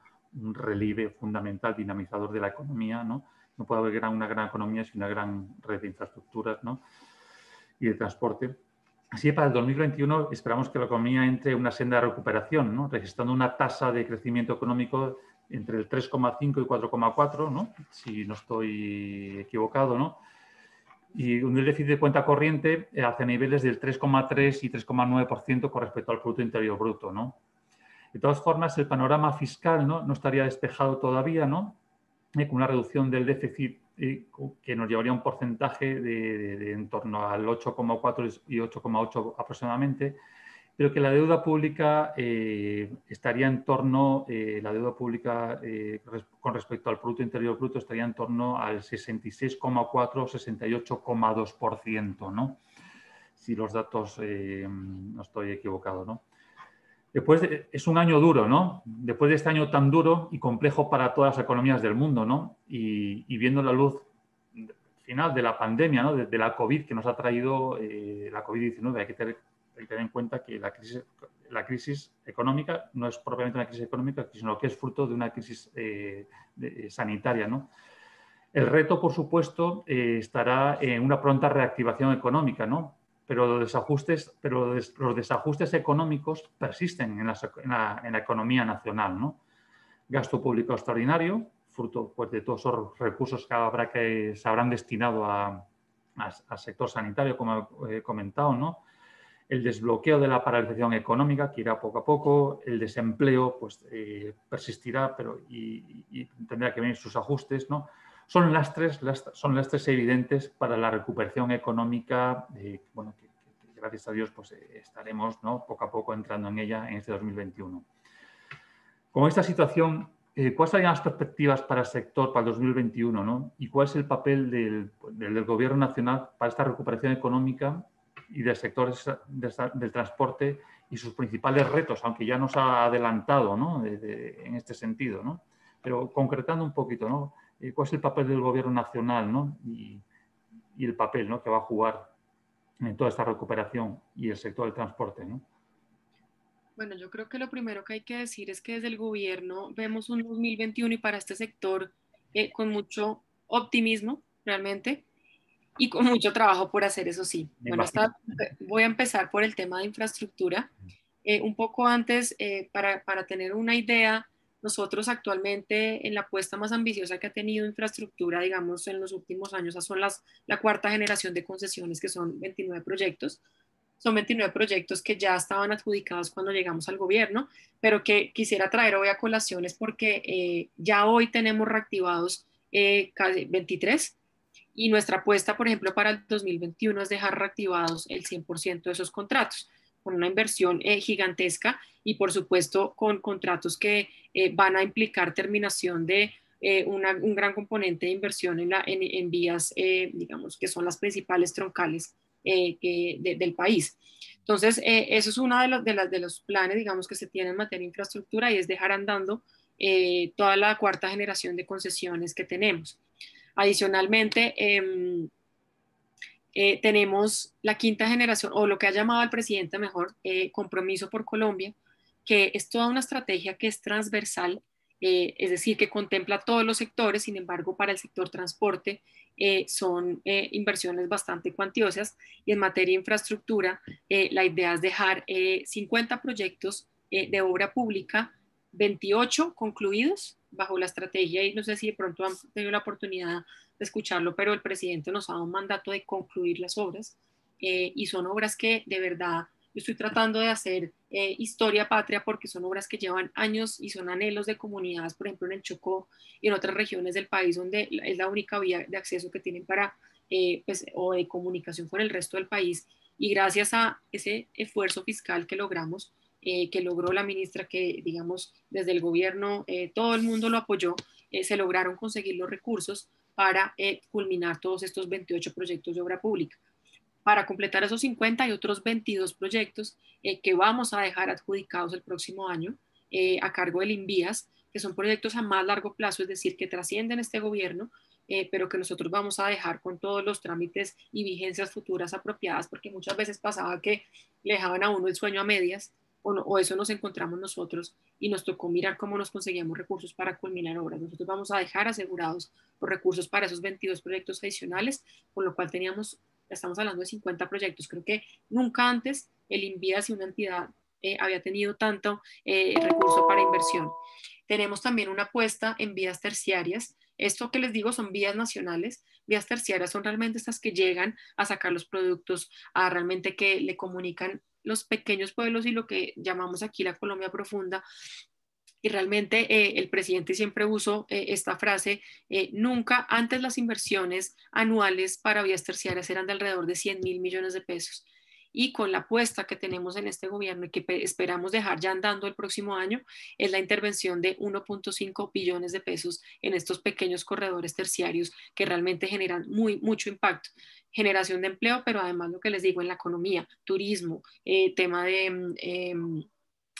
relieve fundamental dinamizador de la economía, ¿no? no puede haber una gran economía sin una gran red de infraestructuras ¿no? y de transporte. Así que para el 2021 esperamos que la economía entre en una senda de recuperación, ¿no? registrando una tasa de crecimiento económico entre el 3,5 y 4,4, ¿no? si no estoy equivocado, ¿no? y un déficit de cuenta corriente eh, hacia niveles del 3,3 y 3,9% con respecto al Producto Interior Bruto. ¿no? De todas formas, el panorama fiscal no, no estaría despejado todavía, ¿no? Eh, con una reducción del déficit eh, que nos llevaría a un porcentaje de en torno al 8,4 y 8,8 aproximadamente, pero que la deuda pública eh, estaría en torno, eh, la deuda pública eh, con respecto al Producto Interior Bruto estaría en torno al 66,4 o 68,2%, ¿no? Si los datos no estoy equivocado, ¿no? Después es un año duro, ¿no? Después de este año tan duro y complejo para todas las economías del mundo, ¿no? Y, viendo la luz final de la pandemia, ¿no? de, la COVID que nos ha traído la COVID-19, hay que tener hay que tener en cuenta que la crisis, económica no es propiamente una crisis económica, sino que es fruto de una crisis eh, eh, sanitaria. ¿no? El reto, por supuesto, eh, estará en una pronta reactivación económica, ¿no? pero, los desajustes, pero los desajustes económicos persisten en, la, economía nacional. ¿no? Gasto público extraordinario, fruto pues, de todos esos recursos que, habrá que se habrán destinado al sector sanitario, como he comentado, ¿no? el desbloqueo de la paralización económica, que irá poco a poco, el desempleo pues, eh, persistirá pero y, tendrá que venir sus ajustes. ¿no? Son, las tres son las tres evidentes para la recuperación económica, eh, bueno, que, gracias a Dios pues, eh, estaremos ¿no? poco a poco entrando en ella en este 2021. Con esta situación, ¿cuáles serían las perspectivas para el sector para el 2021? ¿Y cuál es el papel del Gobierno Nacional para esta recuperación económica y del sector del transporte y sus principales retos, aunque ya nos ha adelantado ¿no? en este sentido. ¿no? Pero concretando un poquito, ¿no? Eh, ¿cuál es el papel del Gobierno Nacional ¿no? y, y, el papel ¿no? que va a jugar en toda esta recuperación y el sector del transporte? ¿no? Bueno, yo creo que lo primero que hay que decir es que desde el Gobierno vemos un 2021 y para este sector eh, con mucho optimismo, realmente y con mucho trabajo por hacer, eso sí. bueno, voy a empezar por el tema de infraestructura. Eh, un poco antes, eh, para, para, tener una idea, nosotros actualmente en la apuesta más ambiciosa que ha tenido infraestructura, digamos, en los últimos años, son las, la cuarta generación de concesiones, que son 29 proyectos. Son 29 proyectos que ya estaban adjudicados cuando llegamos al gobierno, pero que quisiera traer hoy a colaciones porque eh, ya hoy tenemos reactivados casi 23 y nuestra apuesta, por ejemplo, para el 2021 es dejar reactivados el 100% de esos contratos con una inversión eh, gigantesca y por supuesto con contratos que eh, van a implicar terminación de eh, un gran componente de inversión en, vías, digamos, que son las principales troncales del país. Entonces, eso es uno de los, de los planes, digamos, que se tiene en materia de infraestructura y es dejar andando toda la cuarta generación de concesiones que tenemos. Adicionalmente, em, eh, tenemos la quinta generación, o lo que ha llamado el presidente mejor, eh, compromiso por Colombia, que es toda una estrategia que es transversal, eh, es decir, que contempla todos los sectores, sin embargo, para el sector transporte son inversiones bastante cuantiosas y en materia de infraestructura, la idea es dejar 50 proyectos de obra pública, 28 concluidos bajo la estrategia, y no sé si de pronto han tenido la oportunidad de escucharlo, pero el presidente nos ha dado un mandato de concluir las obras, eh, y son obras que de verdad yo estoy tratando de hacer eh, historia patria porque son obras que llevan años y son anhelos de comunidades, por ejemplo en el Chocó y en otras regiones del país donde es la única vía de acceso que tienen para, eh, pues, o de comunicación con el resto del país. Y gracias a ese esfuerzo fiscal que logramos, eh, que logró la ministra, que digamos desde el gobierno eh, todo el mundo lo apoyó, eh, se lograron conseguir los recursos para culminar todos estos 28 proyectos de obra pública. Para completar esos 50 hay otros 22 proyectos que vamos a dejar adjudicados el próximo año a cargo del INVIAS, que son proyectos a más largo plazo, es decir, que trascienden este gobierno, pero que nosotros vamos a dejar con todos los trámites y vigencias futuras apropiadas, porque muchas veces pasaba que le dejaban a uno el sueño a medias o, eso nos encontramos nosotros y nos tocó mirar cómo nos conseguíamos recursos para culminar obras. Nosotros vamos a dejar asegurados los recursos para esos 22 proyectos adicionales, con lo cual teníamos, estamos hablando de 50 proyectos. Creo que nunca antes el INVIDAS y una entidad eh, había tenido tanto eh, recurso para inversión. Tenemos también una apuesta en vías terciarias. Esto que les digo son vías nacionales. Vías terciarias son realmente estas que llegan a sacar los productos, a realmente que le comunican los pequeños pueblos y lo que llamamos aquí la Colombia profunda. Y realmente eh, el presidente siempre usó eh, esta frase, eh, nunca antes las inversiones anuales para vías terciarias eran de alrededor de 100 mil millones de pesos y con la apuesta que tenemos en este gobierno y que esperamos dejar ya andando el próximo año, es la intervención de 1.5 billones de pesos en estos pequeños corredores terciarios que realmente generan muy, mucho impacto. Generación de empleo, pero además lo que les digo en la economía, turismo, eh, tema de... Mm, em,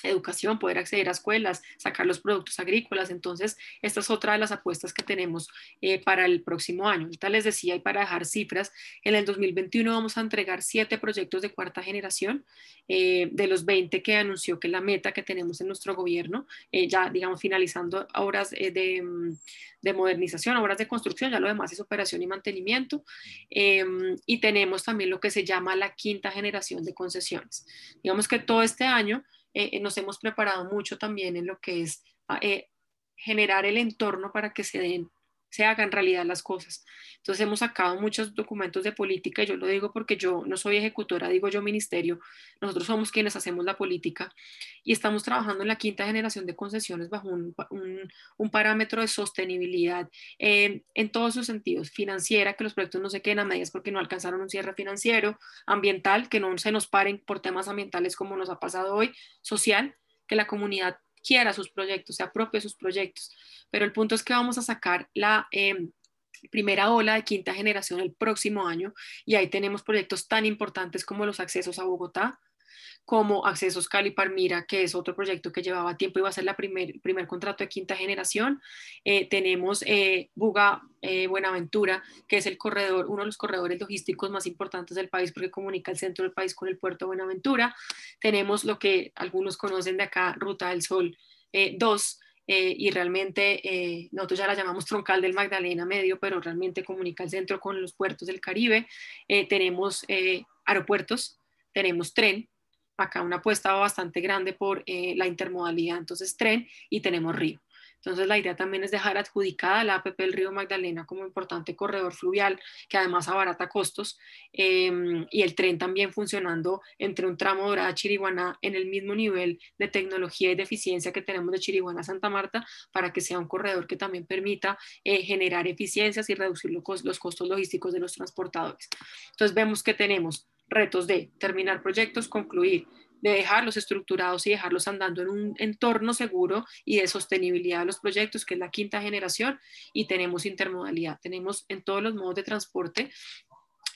educación, poder acceder a escuelas, sacar los productos agrícolas. Entonces, esta es otra de las apuestas que tenemos eh, para el próximo año. Ahorita les decía, y para dejar cifras, en el 2021 vamos a entregar siete proyectos de cuarta generación eh, de los 20 que anunció que es la meta que tenemos en nuestro gobierno, eh, ya digamos finalizando obras de, mm, de, modernización, obras de construcción, ya lo demás es operación y mantenimiento. Em, y tenemos también lo que se llama la quinta generación de concesiones. Digamos que todo este año, eh, nos hemos preparado mucho también en lo que es ah, eh, generar el entorno para que se den se hagan realidad las cosas. Entonces hemos sacado muchos documentos de política, y yo lo digo porque yo no soy ejecutora, digo yo ministerio, nosotros somos quienes hacemos la política y estamos trabajando en la quinta generación de concesiones bajo un, parámetro de sostenibilidad en todos sus sentidos, financiera, que los proyectos no se queden a medias porque no alcanzaron un cierre financiero, ambiental, que no se nos paren por temas ambientales como nos ha pasado hoy, social, que la comunidad quiera sus proyectos, se apropie sus proyectos. Pero el punto es que vamos a sacar la em, primera ola de quinta generación el próximo año y ahí tenemos proyectos tan importantes como los accesos a Bogotá, como Accesos Cali Palmira, que es otro proyecto que llevaba tiempo y va a ser el primer, primer contrato de quinta generación. Eh, tenemos eh, Buga eh, Buenaventura, que es el corredor, uno de los corredores logísticos más importantes del país porque comunica el centro del país con el puerto de Buenaventura. Tenemos lo que algunos conocen de acá, Ruta del Sol 2. y realmente nosotros ya la llamamos troncal del Magdalena Medio, pero realmente comunica el centro con los puertos del Caribe. tenemos aeropuertos, tenemos tren, acá una apuesta bastante grande por eh, la intermodalidad, entonces tren y tenemos río. Entonces la idea también es dejar adjudicada la APP del río Magdalena como importante corredor fluvial que además abarata costos em, y el tren también funcionando entre un tramo a Chiriguaná en el mismo nivel de tecnología y de eficiencia que tenemos de Chiriguaná a Santa Marta para que sea un corredor que también permita eh, generar eficiencias y reducir los costos logísticos de los transportadores. Entonces vemos que tenemos retos de terminar proyectos, concluir, de dejarlos estructurados y dejarlos andando en un entorno seguro y de sostenibilidad de los proyectos, que es la quinta generación, y tenemos intermodalidad, tenemos en todos los modos de transporte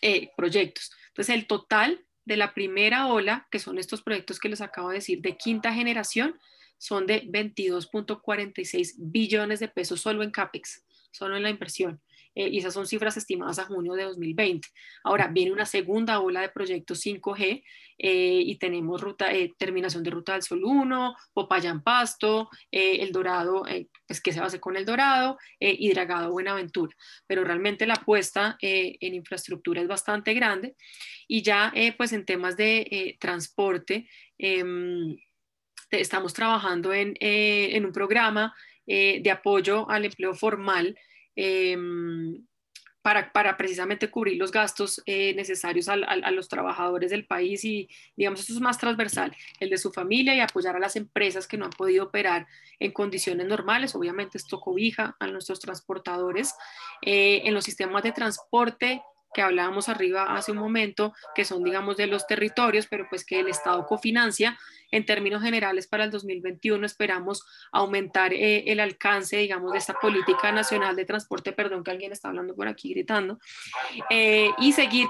eh, proyectos. Entonces, el total de la primera ola, que son estos proyectos que les acabo de decir, de quinta generación, son de 22.46 billones de pesos solo en CAPEX solo en la inversión. Eh, y esas son cifras estimadas a junio de 2020. Ahora viene una segunda ola de proyectos 5G eh, y tenemos ruta, eh, terminación de Ruta del Sol 1, Popayán Pasto, El Dorado, es pues, que se va a hacer con El Dorado, Dragado Buenaventura. Pero realmente la apuesta en infraestructura es bastante grande y ya pues en temas de transporte. Em, estamos trabajando en, en un programa eh, de apoyo al empleo formal em, para, precisamente cubrir los gastos eh, necesarios a los trabajadores del país y digamos esto es más transversal, el de su familia y apoyar a las empresas que no han podido operar en condiciones normales, obviamente esto cobija a nuestros transportadores eh, en los sistemas de transporte que hablábamos arriba hace un momento, que son, digamos, de los territorios, pero pues que el Estado cofinancia. En términos generales, para el 2021 esperamos aumentar eh, el alcance, digamos, de esta política nacional de transporte, perdón que alguien está hablando por aquí gritando, eh, y seguir,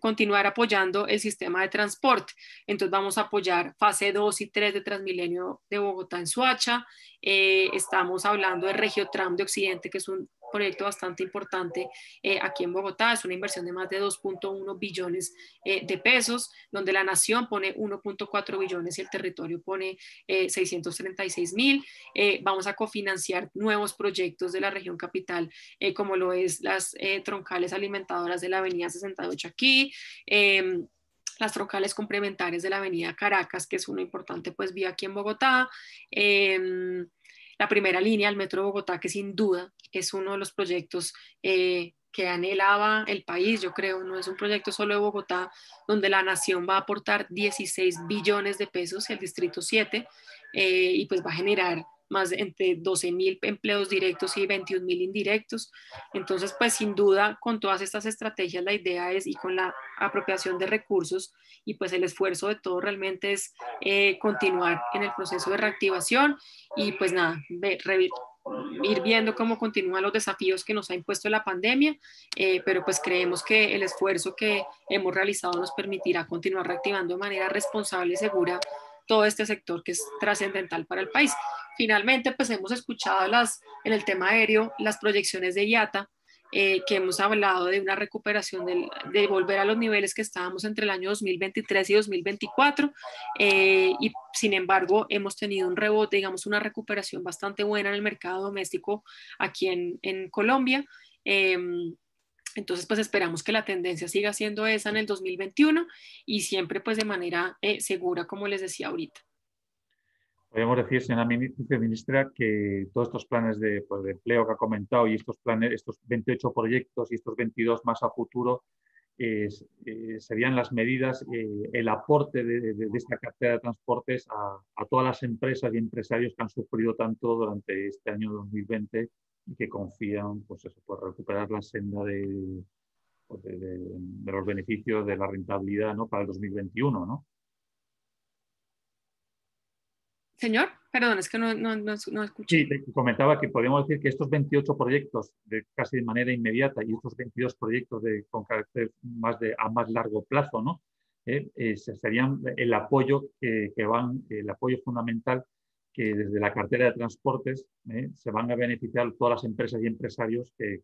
continuar apoyando el sistema de transporte. Entonces vamos a apoyar fase 2 y 3 de Transmilenio de Bogotá en Suacha. Eh, estamos hablando de Regiotram de Occidente, que es un proyecto bastante importante eh, aquí en Bogotá. Es una inversión de más de 2.1 billones eh, de pesos, donde la nación pone 1.4 billones y el territorio pone 636 eh, mil. vamos a cofinanciar nuevos proyectos de la región capital, como lo es las troncales alimentadoras de la Avenida 68 aquí em, las troncales complementarias de la avenida Caracas, que es una importante pues vía aquí en Bogotá, em, la primera línea del Metro de Bogotá, que sin duda es uno de los proyectos eh, que anhelaba el país, yo creo, no es un proyecto solo de Bogotá, donde la nación va a aportar 16 billones de pesos, el Distrito 7, eh, y pues va a generar más entre 12 mil empleos directos y 21 mil indirectos. Entonces, pues sin duda, con todas estas estrategias, la idea es, y con la apropiación de recursos, y pues el esfuerzo de todo realmente es eh, continuar en el proceso de reactivación y pues nada, ir viendo cómo continúan los desafíos que nos ha impuesto la pandemia, eh, pero pues creemos que el esfuerzo que hemos realizado nos permitirá continuar reactivando de manera responsable y segura todo este sector que es trascendental para el país. Finalmente, pues hemos escuchado las, en el tema aéreo las proyecciones de IATA, eh, que hemos hablado de una recuperación, de volver a los niveles que estábamos entre el año 2023 y 2024, eh, y sin embargo hemos tenido un rebote, digamos, una recuperación bastante buena en el mercado doméstico aquí en, Colombia. Em, entonces, pues esperamos que la tendencia siga siendo esa en el 2021 y siempre pues de manera eh, segura, como les decía ahorita. Podemos decir, señora viceministra, que todos estos planes pues, de, empleo que ha comentado y estos 28 proyectos y estos 22 más a futuro eh, serían las medidas, eh, el aporte de, esta cartera de transportes a, todas las empresas y empresarios que han sufrido tanto durante este año 2020 y que confían pues recuperar la senda pues, de, los beneficios de la rentabilidad para el 2021. ¿no? Señor, perdón, es que no, no, no, no escuché. Sí, comentaba que podemos decir que estos 28 proyectos de casi de manera inmediata y estos 22 proyectos de, con carácter más de, a más largo plazo, ¿no? Eh, eh, serían el apoyo que, van, el apoyo fundamental que desde la cartera de transportes eh, se van a beneficiar todas las empresas y empresarios que,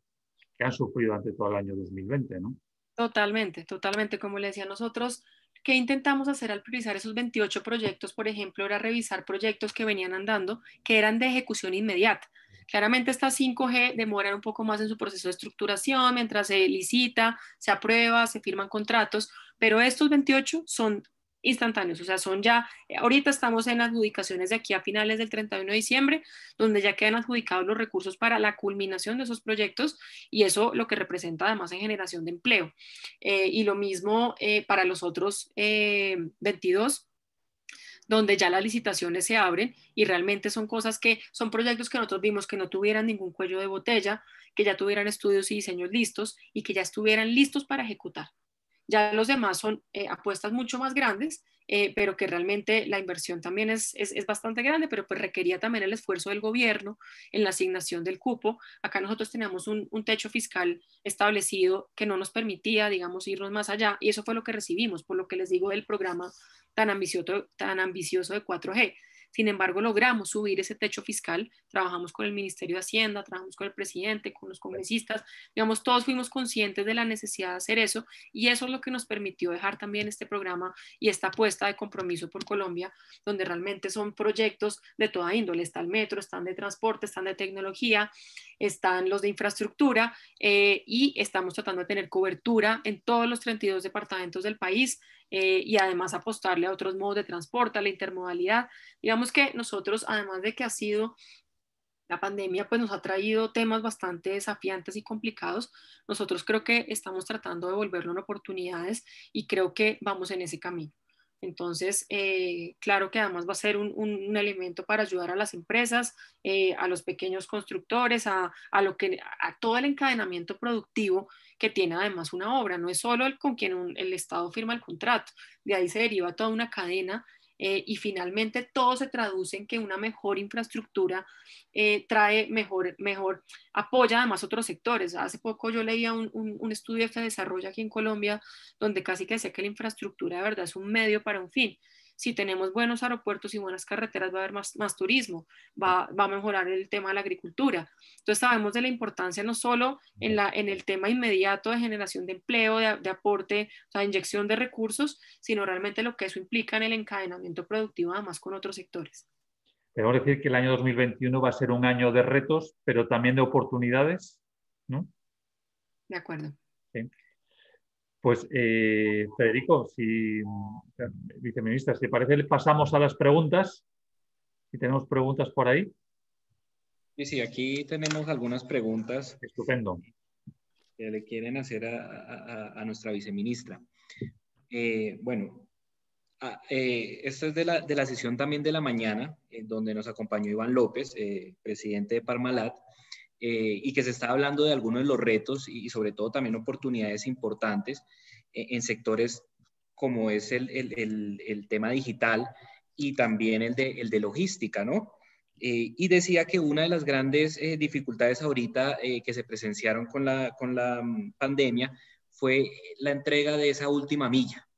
que han sufrido durante todo el año 2020, ¿no? Totalmente, totalmente. Como le decía, nosotros ¿Qué intentamos hacer al priorizar esos 28 proyectos? Por ejemplo, era revisar proyectos que venían andando, que eran de ejecución inmediata. Claramente estas 5G demoran un poco más en su proceso de estructuración, mientras se licita, se aprueba, se firman contratos, pero estos 28 son instantáneos, o sea, son ya, eh, ahorita estamos en adjudicaciones de aquí a finales del 31 de diciembre, donde ya quedan adjudicados los recursos para la culminación de esos proyectos y eso lo que representa además en generación de empleo. Eh, y lo mismo eh, para los otros 22 donde ya las licitaciones se abren y realmente son cosas que son proyectos que nosotros vimos que no tuvieran ningún cuello de botella, que ya tuvieran estudios y diseños listos y que ya estuvieran listos para ejecutar. Ya los demás son eh, apuestas mucho más grandes, eh, pero que realmente la inversión también es, bastante grande, pero pues requería también el esfuerzo del gobierno en la asignación del cupo. Acá nosotros teníamos un, techo fiscal establecido que no nos permitía, digamos, irnos más allá, y eso fue lo que recibimos, por lo que les digo del programa tan ambicioso, tan ambicioso de 4G. Sin embargo, logramos subir ese techo fiscal, trabajamos con el Ministerio de Hacienda, trabajamos con el presidente, con los congresistas, digamos, todos fuimos conscientes de la necesidad de hacer eso y eso es lo que nos permitió dejar también este programa y esta apuesta de compromiso por Colombia, donde realmente son proyectos de toda índole, está el metro, están de transporte, están de tecnología, están los de infraestructura eh, y estamos tratando de tener cobertura en todos los 32 departamentos del país eh, y además apostarle a otros modos de transporte, a la intermodalidad. Digamos que nosotros, además de que ha sido la pandemia, pues nos ha traído temas bastante desafiantes y complicados, nosotros creo que estamos tratando de volverlo en oportunidades y creo que vamos en ese camino. Entonces, eh, claro que además va a ser un, elemento para ayudar a las empresas, eh, a los pequeños constructores, a, lo que, a todo el encadenamiento productivo que tiene además una obra. No es solo el con quien el Estado firma el contrato, de ahí se deriva toda una cadena eh, y finalmente todo se traduce en que una mejor infraestructura eh, trae mejor, mejor, apoya además otros sectores. Hace poco yo leía un, un estudio que se desarrolla aquí en Colombia donde casi que decía que la infraestructura de verdad es un medio para un fin si tenemos buenos aeropuertos y buenas carreteras, va a haber más, más turismo, va, a mejorar el tema de la agricultura. Entonces sabemos de la importancia no solo en, la, en el tema inmediato de generación de empleo, de, aporte, o sea, de inyección de recursos, sino realmente lo que eso implica en el encadenamiento productivo, además con otros sectores. Podemos decir que el año 2021 va a ser un año de retos, pero también de oportunidades, ¿no? De acuerdo. Pues, eh, Federico, si, viceministra, si te parece, pasamos a las preguntas. Si tenemos preguntas por ahí. Sí, sí, aquí tenemos algunas preguntas. Estupendo. Que le quieren hacer a, nuestra viceministra. Eh, bueno, ah, eh, esta esto es de la, sesión también de la mañana, donde nos acompañó Iván López, presidente de Parmalat, eh, y que se está hablando de algunos de los retos y, sobre todo también oportunidades importantes eh, en, sectores como es el, el, el, tema digital y también el de, de logística, ¿no? Eh, y decía que una de las grandes dificultades ahorita que se presenciaron con la, con la mm, pandemia fue la entrega de esa última milla.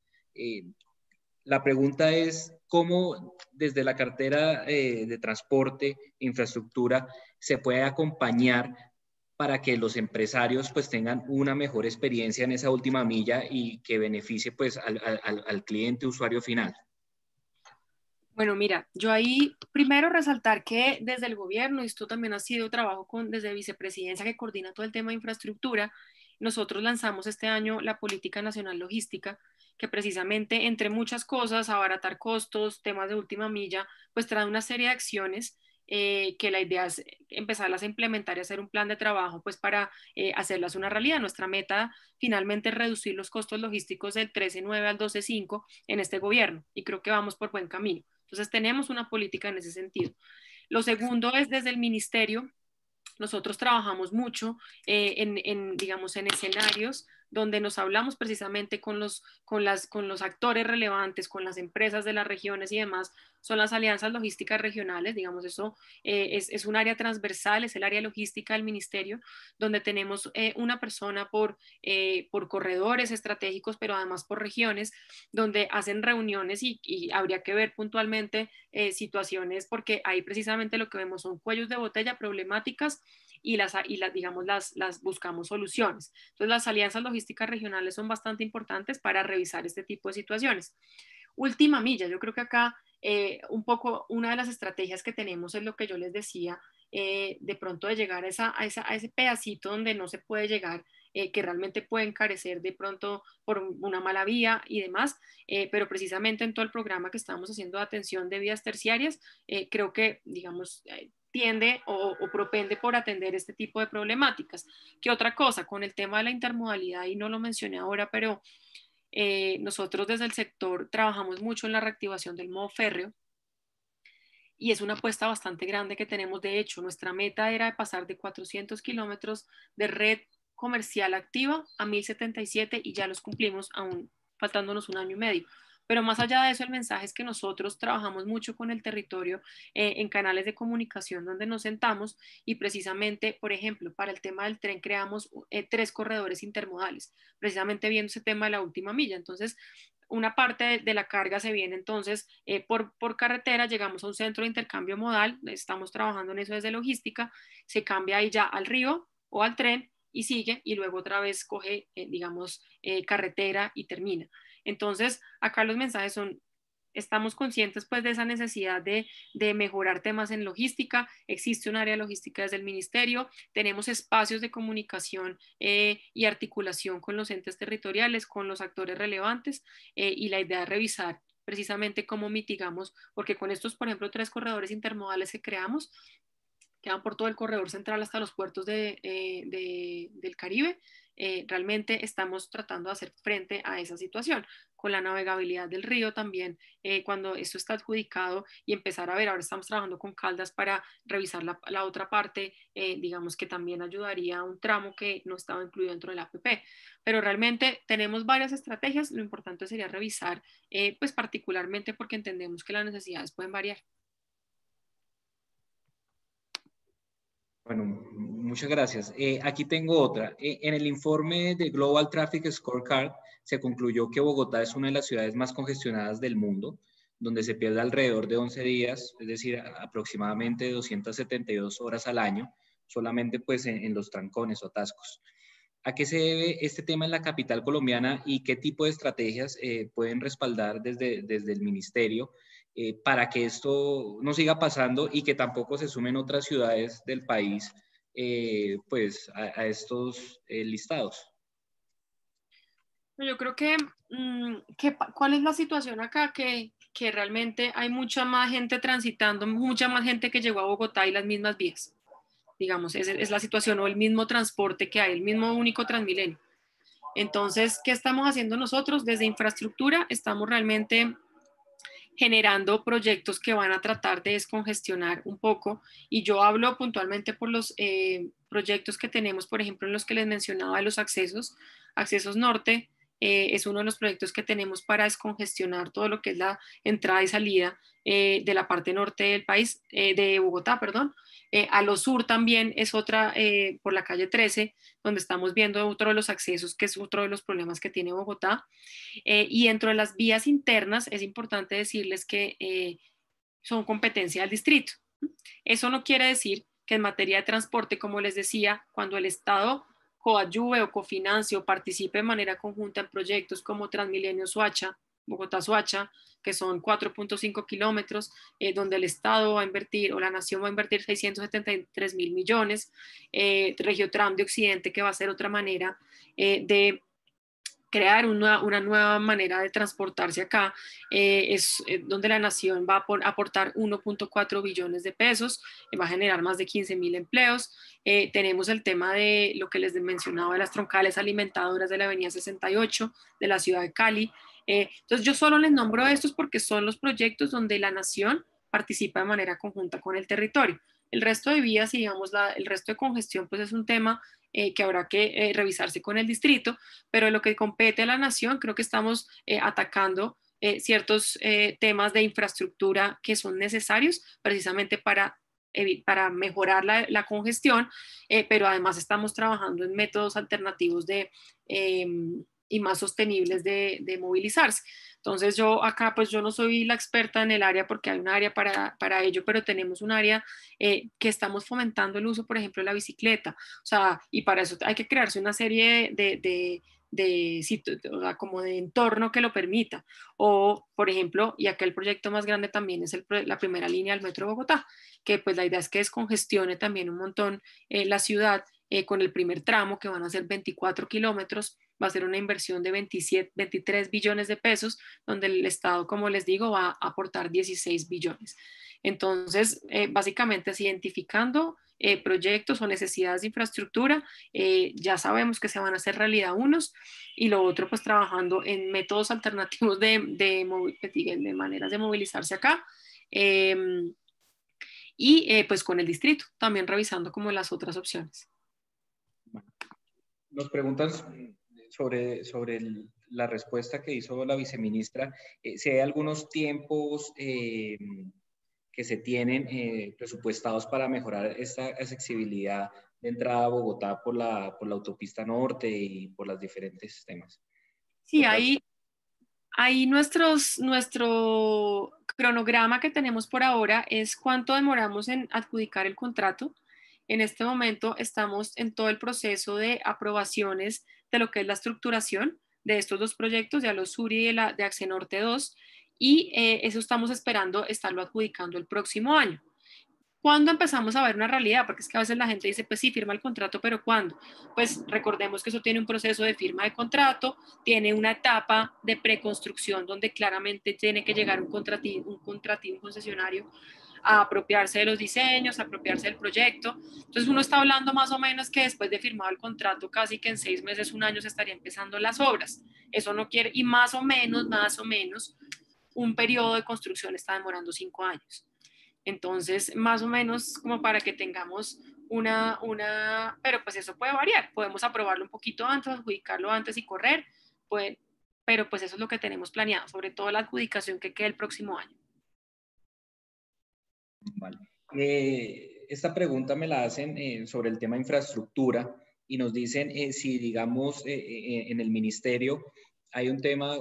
la pregunta es, cómo desde la cartera eh, de transporte, infraestructura, se puede acompañar para que los empresarios pues tengan una mejor experiencia en esa última milla y que beneficie pues al, cliente usuario final. Bueno, mira, yo ahí primero resaltar que desde el gobierno, y esto también ha sido trabajo con, desde vicepresidencia que coordina todo el tema de infraestructura, nosotros lanzamos este año la Política Nacional Logística, que precisamente entre muchas cosas, abaratar costos, temas de última milla, pues trae una serie de acciones eh, que la idea es empezarlas a implementar y hacer un plan de trabajo pues para eh, hacerlas una realidad. Nuestra meta finalmente es reducir los costos logísticos del 13.9 al 12.5 en este gobierno y creo que vamos por buen camino. Entonces tenemos una política en ese sentido. Lo segundo es desde el ministerio. Nosotros trabajamos mucho eh, en, digamos, en escenarios donde nos hablamos precisamente con los, con, las, con los actores relevantes, con las empresas de las regiones y demás, son las alianzas logísticas regionales, digamos, eso eh, es, un área transversal, es el área logística del ministerio, donde tenemos eh, una persona por, eh, por corredores estratégicos, pero además por regiones, donde hacen reuniones y, y habría que ver puntualmente situaciones, porque ahí precisamente lo que vemos son cuellos de botella, problemáticas y las, y las digamos, las, las buscamos soluciones. Entonces, las alianzas logísticas regionales son bastante importantes para revisar este tipo de situaciones. Última milla, yo creo que acá eh, un poco una de las estrategias que tenemos es lo que yo les decía, eh, de pronto de llegar a, esa, a, ese pedacito donde no se puede llegar eh, que realmente pueden carecer de pronto por una mala vía y demás, pero precisamente en todo el programa que estamos haciendo de atención de vías terciarias, creo que, digamos, tiende o, propende por atender este tipo de problemáticas. ¿Qué otra cosa? Con el tema de la intermodalidad, y no lo mencioné ahora, pero eh, nosotros desde el sector trabajamos mucho en la reactivación del modo férreo y es una apuesta bastante grande que tenemos. De hecho, nuestra meta era de pasar de 400 kilómetros de red comercial activa a 1077 y ya los cumplimos aún faltándonos un año y medio. Pero más allá de eso, el mensaje es que nosotros trabajamos mucho con el territorio eh, en canales de comunicación donde nos sentamos y precisamente, por ejemplo, para el tema del tren creamos eh, tres corredores intermodales, precisamente viendo ese tema de la última milla. Entonces, una parte de, la carga se viene entonces eh, por, carretera, llegamos a un centro de intercambio modal, estamos trabajando en eso desde logística, se cambia ahí ya al río o al tren y sigue y luego otra vez coge, digamos, carretera y termina. Entonces, acá los mensajes son, estamos conscientes pues de esa necesidad de, mejorar temas en logística, existe un área logística desde el ministerio, tenemos espacios de comunicación eh, y articulación con los entes territoriales, con los actores relevantes eh, y la idea es revisar precisamente cómo mitigamos, porque con estos, por ejemplo, tres corredores intermodales se creamos, que van por todo el corredor central hasta los puertos de, eh, del Caribe, eh, realmente estamos tratando de hacer frente a esa situación. Con la navegabilidad del río también, eh, cuando esto está adjudicado y empezar a ver, ahora estamos trabajando con Caldas para revisar la, la otra parte, digamos que también ayudaría a un tramo que no estaba incluido dentro del APP. Pero realmente tenemos varias estrategias, lo importante sería revisar, pues particularmente porque entendemos que las necesidades pueden variar. Bueno, muchas gracias. Eh, aquí tengo otra. Eh, en el informe de Global Traffic Scorecard se concluyó que Bogotá es una de las ciudades más congestionadas del mundo, donde se pierde alrededor de 11 días, es decir, aproximadamente 272 horas al año, solamente pues en, los trancones o atascos. ¿A qué se debe este tema en la capital colombiana y qué tipo de estrategias eh, pueden respaldar desde, desde el ministerio eh, para que esto no siga pasando y que tampoco se sumen otras ciudades del país eh, pues a, estos eh, listados. Yo creo que, mm, ¿cuál es la situación acá? Que, realmente hay mucha más gente transitando, mucha más gente que llegó a Bogotá y las mismas vías. Digamos, es, es la situación o el mismo transporte que hay, el mismo único transmilenio. Entonces, ¿qué estamos haciendo nosotros? Desde infraestructura estamos realmente generando proyectos que van a tratar de descongestionar un poco. Y yo hablo puntualmente por los eh, proyectos que tenemos, por ejemplo, en los que les mencionaba de los accesos, accesos norte, eh, es uno de los proyectos que tenemos para descongestionar todo lo que es la entrada y salida eh, de la parte norte del país, eh, de Bogotá, perdón. a lo sur también es otra, por la calle 13, donde estamos viendo otro de los accesos, que es otro de los problemas que tiene Bogotá. y dentro de las vías internas es importante decirles que son competencia del distrito. Eso no quiere decir que en materia de transporte, como les decía, cuando el Estado coayuve o cofinancie o participe de manera conjunta en proyectos como Transmilenio Suacha, Bogotá-Suacha, que son 4.5 kilómetros, eh, donde el Estado va a invertir o la Nación va a invertir 673 mil millones, eh, Regiotram de Occidente, que va a ser otra manera eh, de crear una, una, nueva manera de transportarse acá, eh, es eh, donde la nación va a aportar 1.4 billones de pesos, eh, va a generar más de 15 mil empleos. tenemos el tema de lo que les mencionaba de las troncales alimentadoras de la Avenida 68 de la ciudad de Cali. entonces yo solo les nombro estos porque son los proyectos donde la nación participa de manera conjunta con el territorio. El resto de vías y digamos la, el resto de congestión pues es un tema eh, que habrá que eh, revisarse con el distrito, pero lo que compete a la nación, creo que estamos eh, atacando ciertos temas de infraestructura que son necesarios precisamente para para mejorar la congestión, pero además estamos trabajando en métodos alternativos de em, y más sostenibles de, de, movilizarse. Entonces yo acá pues yo no soy la experta en el área porque hay un área para, para ello, pero tenemos un área eh, que estamos fomentando el uso, por ejemplo, de la bicicleta. O sea, y para eso hay que crearse una serie de, de como de entorno que lo permita. O, por ejemplo, y aquel proyecto más grande también es el, la primera línea del Metro Bogotá, que pues la idea es que descongestione también un montón eh, la ciudad eh, con el primer tramo, que van a ser 24 kilómetros, va a ser una inversión de 27, 23 billones de pesos, donde el Estado, como les digo, va a aportar 16 billones. Entonces, eh, básicamente es identificando eh, proyectos o necesidades de infraestructura, eh, ya sabemos que se van a hacer realidad unos, y lo otro, pues trabajando en métodos alternativos de, de, maneras de movilizarse acá em, y pues con el distrito, también revisando como las otras opciones. Nos preguntas sobre, la respuesta que hizo la viceministra, eh, si hay algunos tiempos eh, que se tienen eh, presupuestados para mejorar esta accesibilidad de entrada a Bogotá por la, por la autopista norte y por los diferentes temas. Sí, ahí, ahí nuestro cronograma que tenemos por ahora es cuánto demoramos en adjudicar el contrato. En este momento estamos en todo el proceso de aprobaciones de lo que es la estructuración de estos dos proyectos, de Alosuri y de, la, Norte 2, y eh, eso estamos esperando estarlo adjudicando el próximo año. ¿Cuándo empezamos a ver una realidad? Porque es que a veces la gente dice, pues sí, firma el contrato, pero ¿cuándo? Pues recordemos que eso tiene un proceso de firma de contrato, tiene una etapa de preconstrucción donde claramente tiene que llegar un contratín, un contratín concesionario a apropiarse de los diseños, apropiarse del proyecto. Entonces uno está hablando más o menos que después de firmado el contrato, casi que en seis meses, un año se estaría empezando las obras. Eso no quiere, y más o menos, más o menos, un periodo de construcción está demorando cinco años. Entonces, más o menos como para que tengamos una, una, pero pues eso puede variar. Podemos aprobarlo un poquito antes, adjudicarlo antes y correr, Pues, pero pues eso es lo que tenemos planeado, sobre todo la adjudicación que quede el próximo año. Vale. Eh, esta pregunta me la hacen eh, sobre el tema infraestructura y nos dicen eh, si, digamos, en el ministerio hay un tema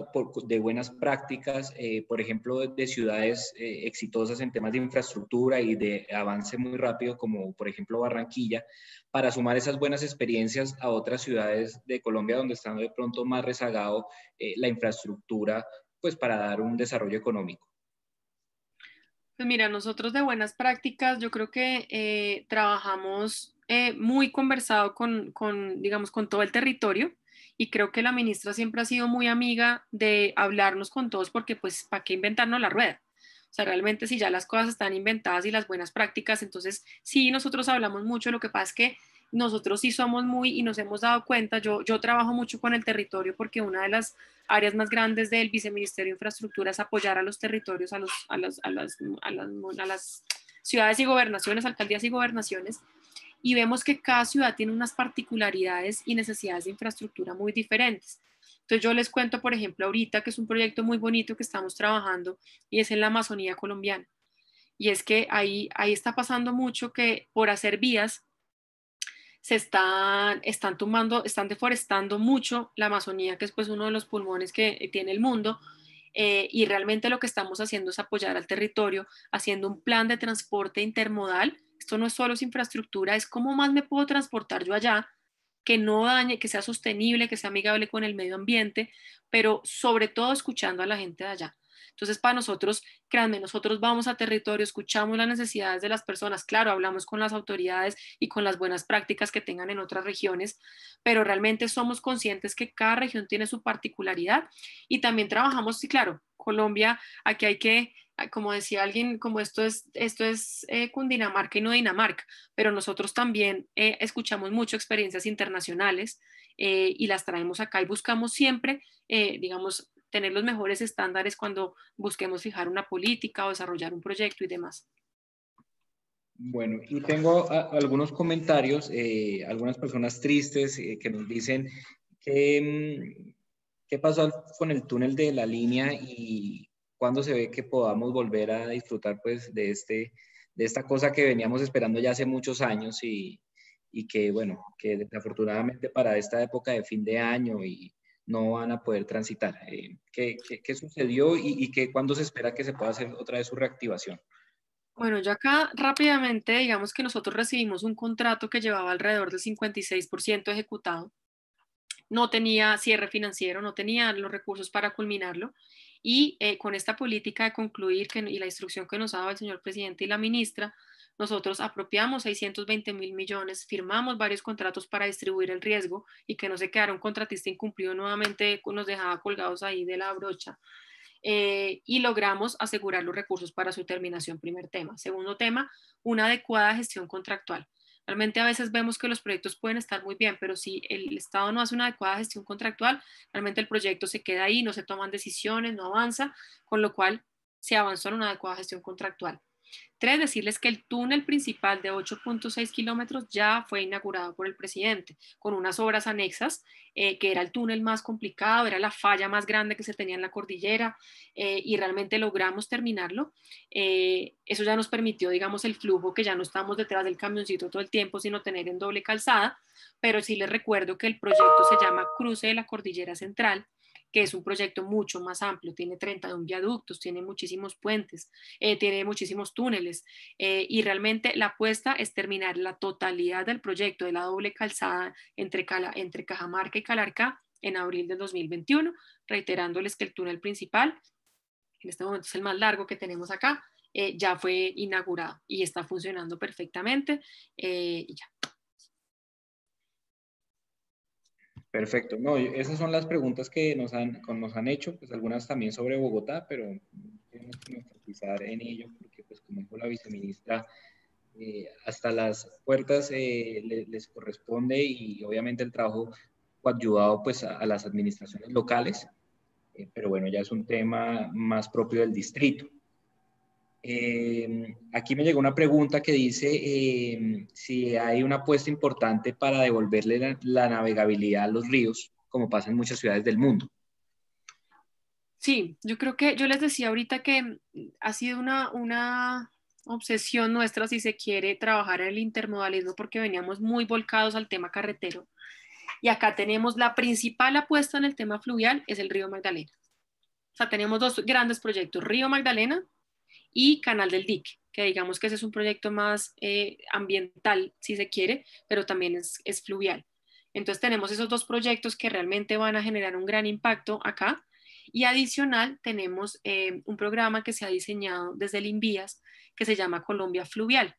de buenas prácticas, por ejemplo, de, ciudades exitosas en temas de infraestructura y de avance muy rápido, como por ejemplo Barranquilla, para sumar esas buenas experiencias a otras ciudades de Colombia donde están de pronto más rezagado la infraestructura, pues para dar un desarrollo económico. Pues mira, nosotros de buenas prácticas, yo creo que eh, trabajamos eh, muy conversado con, con, digamos, con todo el territorio y creo que la ministra siempre ha sido muy amiga de hablarnos con todos porque pues, ¿para qué inventarnos la rueda? O sea, realmente si ya las cosas están inventadas y las buenas prácticas, entonces sí, nosotros hablamos mucho, lo que pasa es que nosotros sí somos muy y nos hemos dado cuenta, yo, yo trabajo mucho con el territorio porque una de las áreas más grandes del Viceministerio de Infraestructura es apoyar a los territorios, a, a, las, ciudades y gobernaciones, alcaldías y gobernaciones, y vemos que cada ciudad tiene unas particularidades y necesidades de infraestructura muy diferentes. Entonces yo les cuento, por ejemplo, ahorita que es un proyecto muy bonito que estamos trabajando y es en la Amazonía colombiana. Y es que ahí, ahí está pasando mucho que por hacer vías se están, están tumbando, están deforestando mucho la Amazonía, que es pues uno de los pulmones que eh, tiene el mundo. Eh, y realmente lo que estamos haciendo es apoyar al territorio, haciendo un plan de transporte intermodal. Esto no es solo infraestructura, es cómo más me puedo transportar yo allá, que no dañe, que sea sostenible, que sea amigable con el medio ambiente, pero sobre todo escuchando a la gente de allá. Entonces, para nosotros, créanme, nosotros vamos a territorio, escuchamos las necesidades de las personas, claro, hablamos con las autoridades y con las buenas prácticas que tengan en otras regiones, pero realmente somos conscientes que cada región tiene su particularidad y también trabajamos, y claro, Colombia, aquí hay que como decía alguien, como esto es, esto es eh, Cundinamarca y no Dinamarca, pero nosotros también eh, escuchamos mucho experiencias internacionales eh, y las traemos acá y buscamos siempre, digamos, tener los mejores estándares cuando busquemos fijar una política o desarrollar un proyecto y demás. Bueno, y tengo ah, algunos comentarios, eh, algunas personas tristes eh, que nos dicen mm, qué pasó con el túnel de la línea y cuándo se ve que podamos volver a disfrutar pues de, este, de esta cosa que veníamos esperando ya hace muchos años y, y que bueno, que desafortunadamente para esta época de fin de año y no van a poder transitar. Eh, ¿qué, sucedió y, qué, cuándo se espera que se pueda hacer otra vez su reactivación? Bueno, yo acá rápidamente, digamos que nosotros recibimos un contrato que llevaba alrededor del 56% ejecutado. No tenía cierre financiero, no tenía los recursos para culminarlo. Y eh, con esta política de concluir que, y la instrucción que nos daba el señor presidente y la ministra, nosotros apropiamos 620 mil millones, firmamos varios contratos para distribuir el riesgo y que no se quedara un contratista incumplido nuevamente, nos dejaba colgados ahí de la brocha. Eh, y logramos asegurar los recursos para su terminación, primer tema. Segundo tema, una adecuada gestión contractual. Realmente a veces vemos que los proyectos pueden estar muy bien, pero si el Estado no hace una adecuada gestión contractual, realmente el proyecto se queda ahí, no se toman decisiones, no avanza, con lo cual se avanzó en una adecuada gestión contractual. Tres, decirles que el túnel principal de 8.6 kilómetros ya fue inaugurado por el presidente, con unas obras anexas, eh, que era el túnel más complicado, era la falla más grande que se tenía en la cordillera, eh, y realmente logramos terminarlo. Eh, eso ya nos permitió, digamos, el flujo, que ya no estamos detrás del camioncito todo el tiempo, sino tener en doble calzada, pero sí les recuerdo que el proyecto se llama Cruce de la Cordillera Central que es un proyecto mucho más amplio, tiene 31 viaductos, tiene muchísimos puentes, eh, tiene muchísimos túneles eh, y realmente la apuesta es terminar la totalidad del proyecto de la doble calzada entre, entre Cajamarca y Calarca en abril del 2021, reiterándoles que el túnel principal, en este momento es el más largo que tenemos acá, eh, ya fue inaugurado y está funcionando perfectamente y ya. Perfecto. No, esas son las preguntas que nos han, nos han hecho, pues algunas también sobre Bogotá, pero tenemos que enfatizar en ello, porque pues como dijo la viceministra, eh, hasta las puertas eh, les, corresponde y obviamente el trabajo ayudado pues a, las administraciones locales, eh, pero bueno, ya es un tema más propio del distrito. Em, aquí me llegó una pregunta que dice em, si hay una apuesta importante para devolverle la, navegabilidad a los ríos, como pasa en muchas ciudades del mundo. Sí, yo creo que yo les decía ahorita que ha sido una, una obsesión nuestra, si se quiere, trabajar el intermodalismo porque veníamos muy volcados al tema carretero. Y acá tenemos la principal apuesta en el tema fluvial, es el río Magdalena. O sea, tenemos dos grandes proyectos, Río Magdalena, y Canal del Dic, que digamos que ese es un proyecto más eh, ambiental, si se quiere, pero también es, fluvial. Entonces tenemos esos dos proyectos que realmente van a generar un gran impacto acá. Y adicional tenemos eh, un programa que se ha diseñado desde el INVIAS que se llama Colombia Fluvial.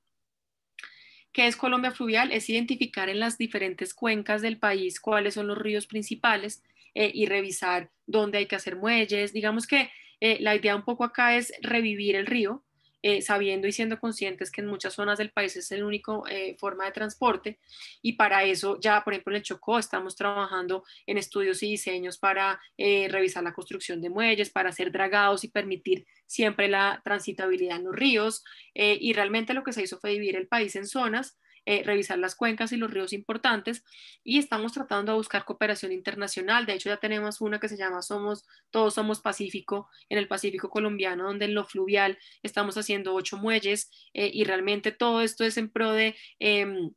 ¿Qué es Colombia Fluvial? Es identificar en las diferentes cuencas del país cuáles son los ríos principales eh, y revisar dónde hay que hacer muelles. Digamos que eh, la idea un poco acá es revivir el río, eh, sabiendo y siendo conscientes que en muchas zonas del país es el único eh, forma de transporte y para eso ya, por ejemplo, en el Chocó estamos trabajando en estudios y diseños para revisar la construcción de muelles, para hacer dragados y permitir siempre la transitabilidad en los ríos y realmente lo que se hizo fue dividir el país en zonas eh, revisar las cuencas y los ríos importantes y estamos tratando de buscar cooperación internacional. De hecho, ya tenemos una que se llama Somos, Todos Somos Pacífico, en el Pacífico colombiano, donde en lo fluvial estamos haciendo ocho muelles eh, y realmente todo esto es en pro de... Em,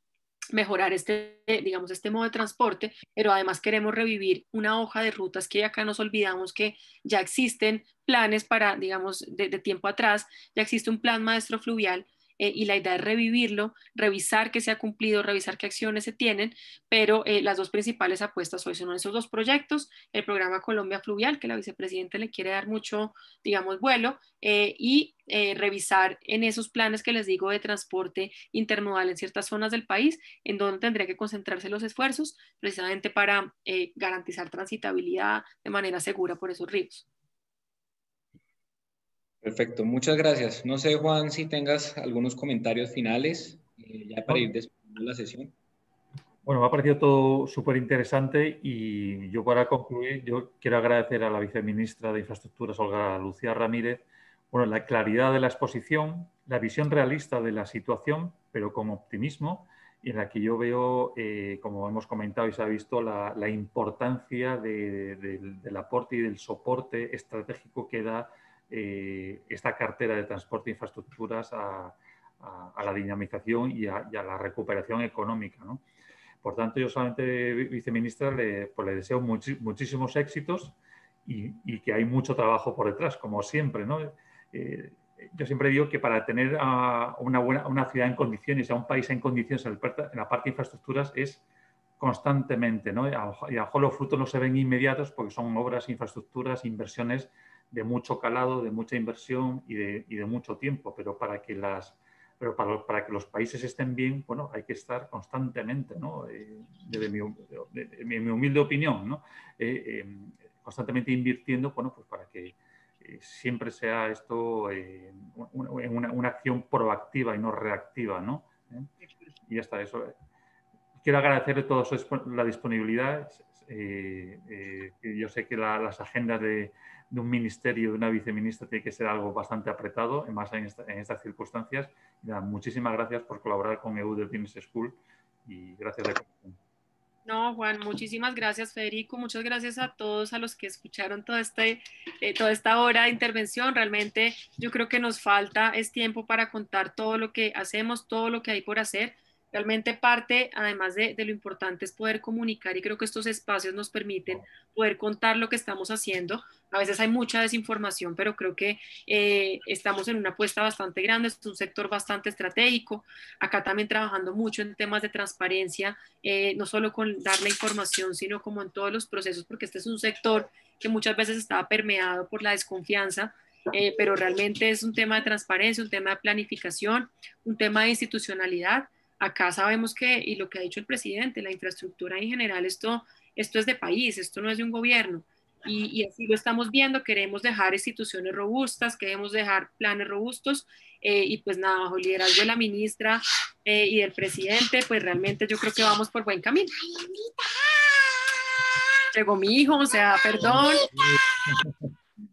mejorar este, digamos, este modo de transporte, pero además queremos revivir una hoja de rutas que acá nos olvidamos que ya existen planes para, digamos, de, de tiempo atrás, ya existe un plan maestro fluvial eh, y la idea es revivirlo, revisar que se ha cumplido, revisar qué acciones se tienen, pero eh, las dos principales apuestas hoy son esos dos proyectos, el programa Colombia Fluvial, que la vicepresidenta le quiere dar mucho, digamos, vuelo, eh, y revisar en esos planes que les digo de transporte intermodal en ciertas zonas del país, en donde tendría que concentrarse los esfuerzos precisamente para garantizar transitabilidad de manera segura por esos ríos. Perfecto, muchas gracias. No sé, Juan, si tengas algunos comentarios finales eh, ya para ir despidiendo la sesión. Bueno, me ha parecido todo súper interesante y yo para concluir, yo quiero agradecer a la viceministra de Infraestructuras, Olga Lucía Ramírez, bueno, la claridad de la exposición, la visión realista de la situación, pero con optimismo, y en la que yo veo, eh, como hemos comentado y se ha visto, la, importancia del aporte y del soporte estratégico que da eh, esta cartera de transporte e infraestructuras a, la dinamización y a, la recuperación económica. ¿no? Por tanto, yo solamente, viceministra, le, pues deseo muchísimos éxitos y, que hay mucho trabajo por detrás, como siempre. ¿no? Eh, yo siempre digo que para tener una, buena, una ciudad en condiciones, a un país en condiciones en, la parte de infraestructuras es constantemente, ¿no? Y a lo mejor los frutos no se ven inmediatos porque son obras, infraestructuras, inversiones de mucho calado, de mucha inversión y de, y de mucho tiempo, pero para que las pero para, para, que los países estén bien, bueno, hay que estar constantemente, ¿no? Eh, desde mi, mi, humilde opinión, ¿no? Eh, em, constantemente invirtiendo, bueno, pues para que eh, siempre sea esto eh, una, una, acción proactiva y no reactiva, ¿no? Y ya está, eso. Quiero agradecerle toda la disponibilidad. yo sé que las agendas de, de un ministerio, de una viceministra, tiene que ser algo bastante apretado, más en, estas circunstancias. muchísimas gracias por colaborar con EU del Business School y gracias. No, Juan, muchísimas gracias, Federico. Muchas gracias a todos a los que escucharon toda, este, eh, toda esta hora de intervención. Realmente yo creo que nos falta es tiempo para contar todo lo que hacemos, todo lo que hay por hacer Realmente parte, además de, lo importante, es poder comunicar y creo que estos espacios nos permiten poder contar lo que estamos haciendo. A veces hay mucha desinformación, pero creo que eh, estamos en una apuesta bastante grande, es un sector bastante estratégico. Acá también trabajando mucho en temas de transparencia, eh, no solo con dar la información, sino como en todos los procesos, porque este es un sector que muchas veces estaba permeado por la desconfianza, eh, pero realmente es un tema de transparencia, un tema de planificación, un tema de institucionalidad acá sabemos que, y lo que ha dicho el presidente, la infraestructura en general, esto, esto es de país, esto no es de un gobierno. Y, así lo estamos viendo, queremos dejar instituciones robustas, queremos dejar planes robustos eh, y pues nada, bajo liderazgo de la ministra eh, y del presidente, pues realmente yo creo que vamos por buen camino. Llegó mi hijo, o sea, perdón.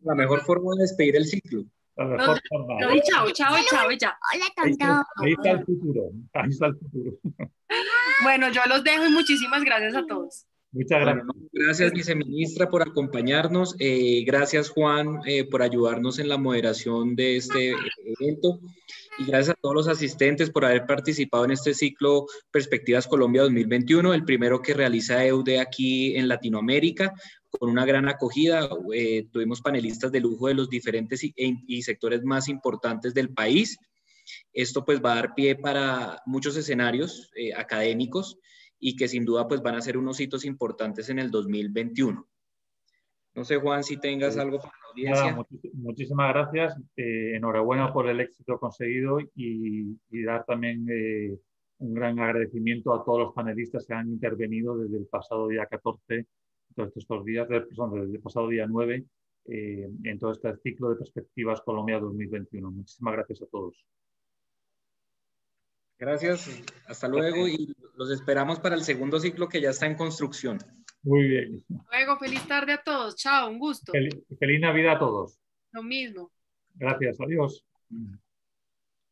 La mejor forma de despedir el ciclo chao, chao, chao, ya. futuro. futuro. Bueno, yo los dejo y muchísimas gracias a todos. Muchas gracias. gracias, viceministra, por acompañarnos. Eh, gracias, Juan, eh, por ayudarnos en la moderación de este evento. Y gracias a todos los asistentes por haber participado en este ciclo Perspectivas Colombia 2021, el primero que realiza EUDE aquí en Latinoamérica con una gran acogida. Eh, tuvimos panelistas de lujo de los diferentes e y, sectores más importantes del país. Esto pues va a dar pie para muchos escenarios eh, académicos y que sin duda pues van a ser unos hitos importantes en el 2021. No sé, Juan, si tengas eh, algo para la audiencia. muchísimas gracias. enhorabuena por el éxito conseguido y, dar también un gran agradecimiento a todos los panelistas que han intervenido desde el pasado día 14 todos estos días, eh, desde el pasado día 9, eh, en todo este ciclo de perspectivas Colombia 2021. Muchísimas gracias a todos. Gracias, hasta luego y los esperamos para el segundo ciclo que ya está en construcción. Muy bien. Luego, feliz tarde a todos. Chao, un gusto. feliz Navidad a todos. Lo mismo. Gracias, adiós. Mm.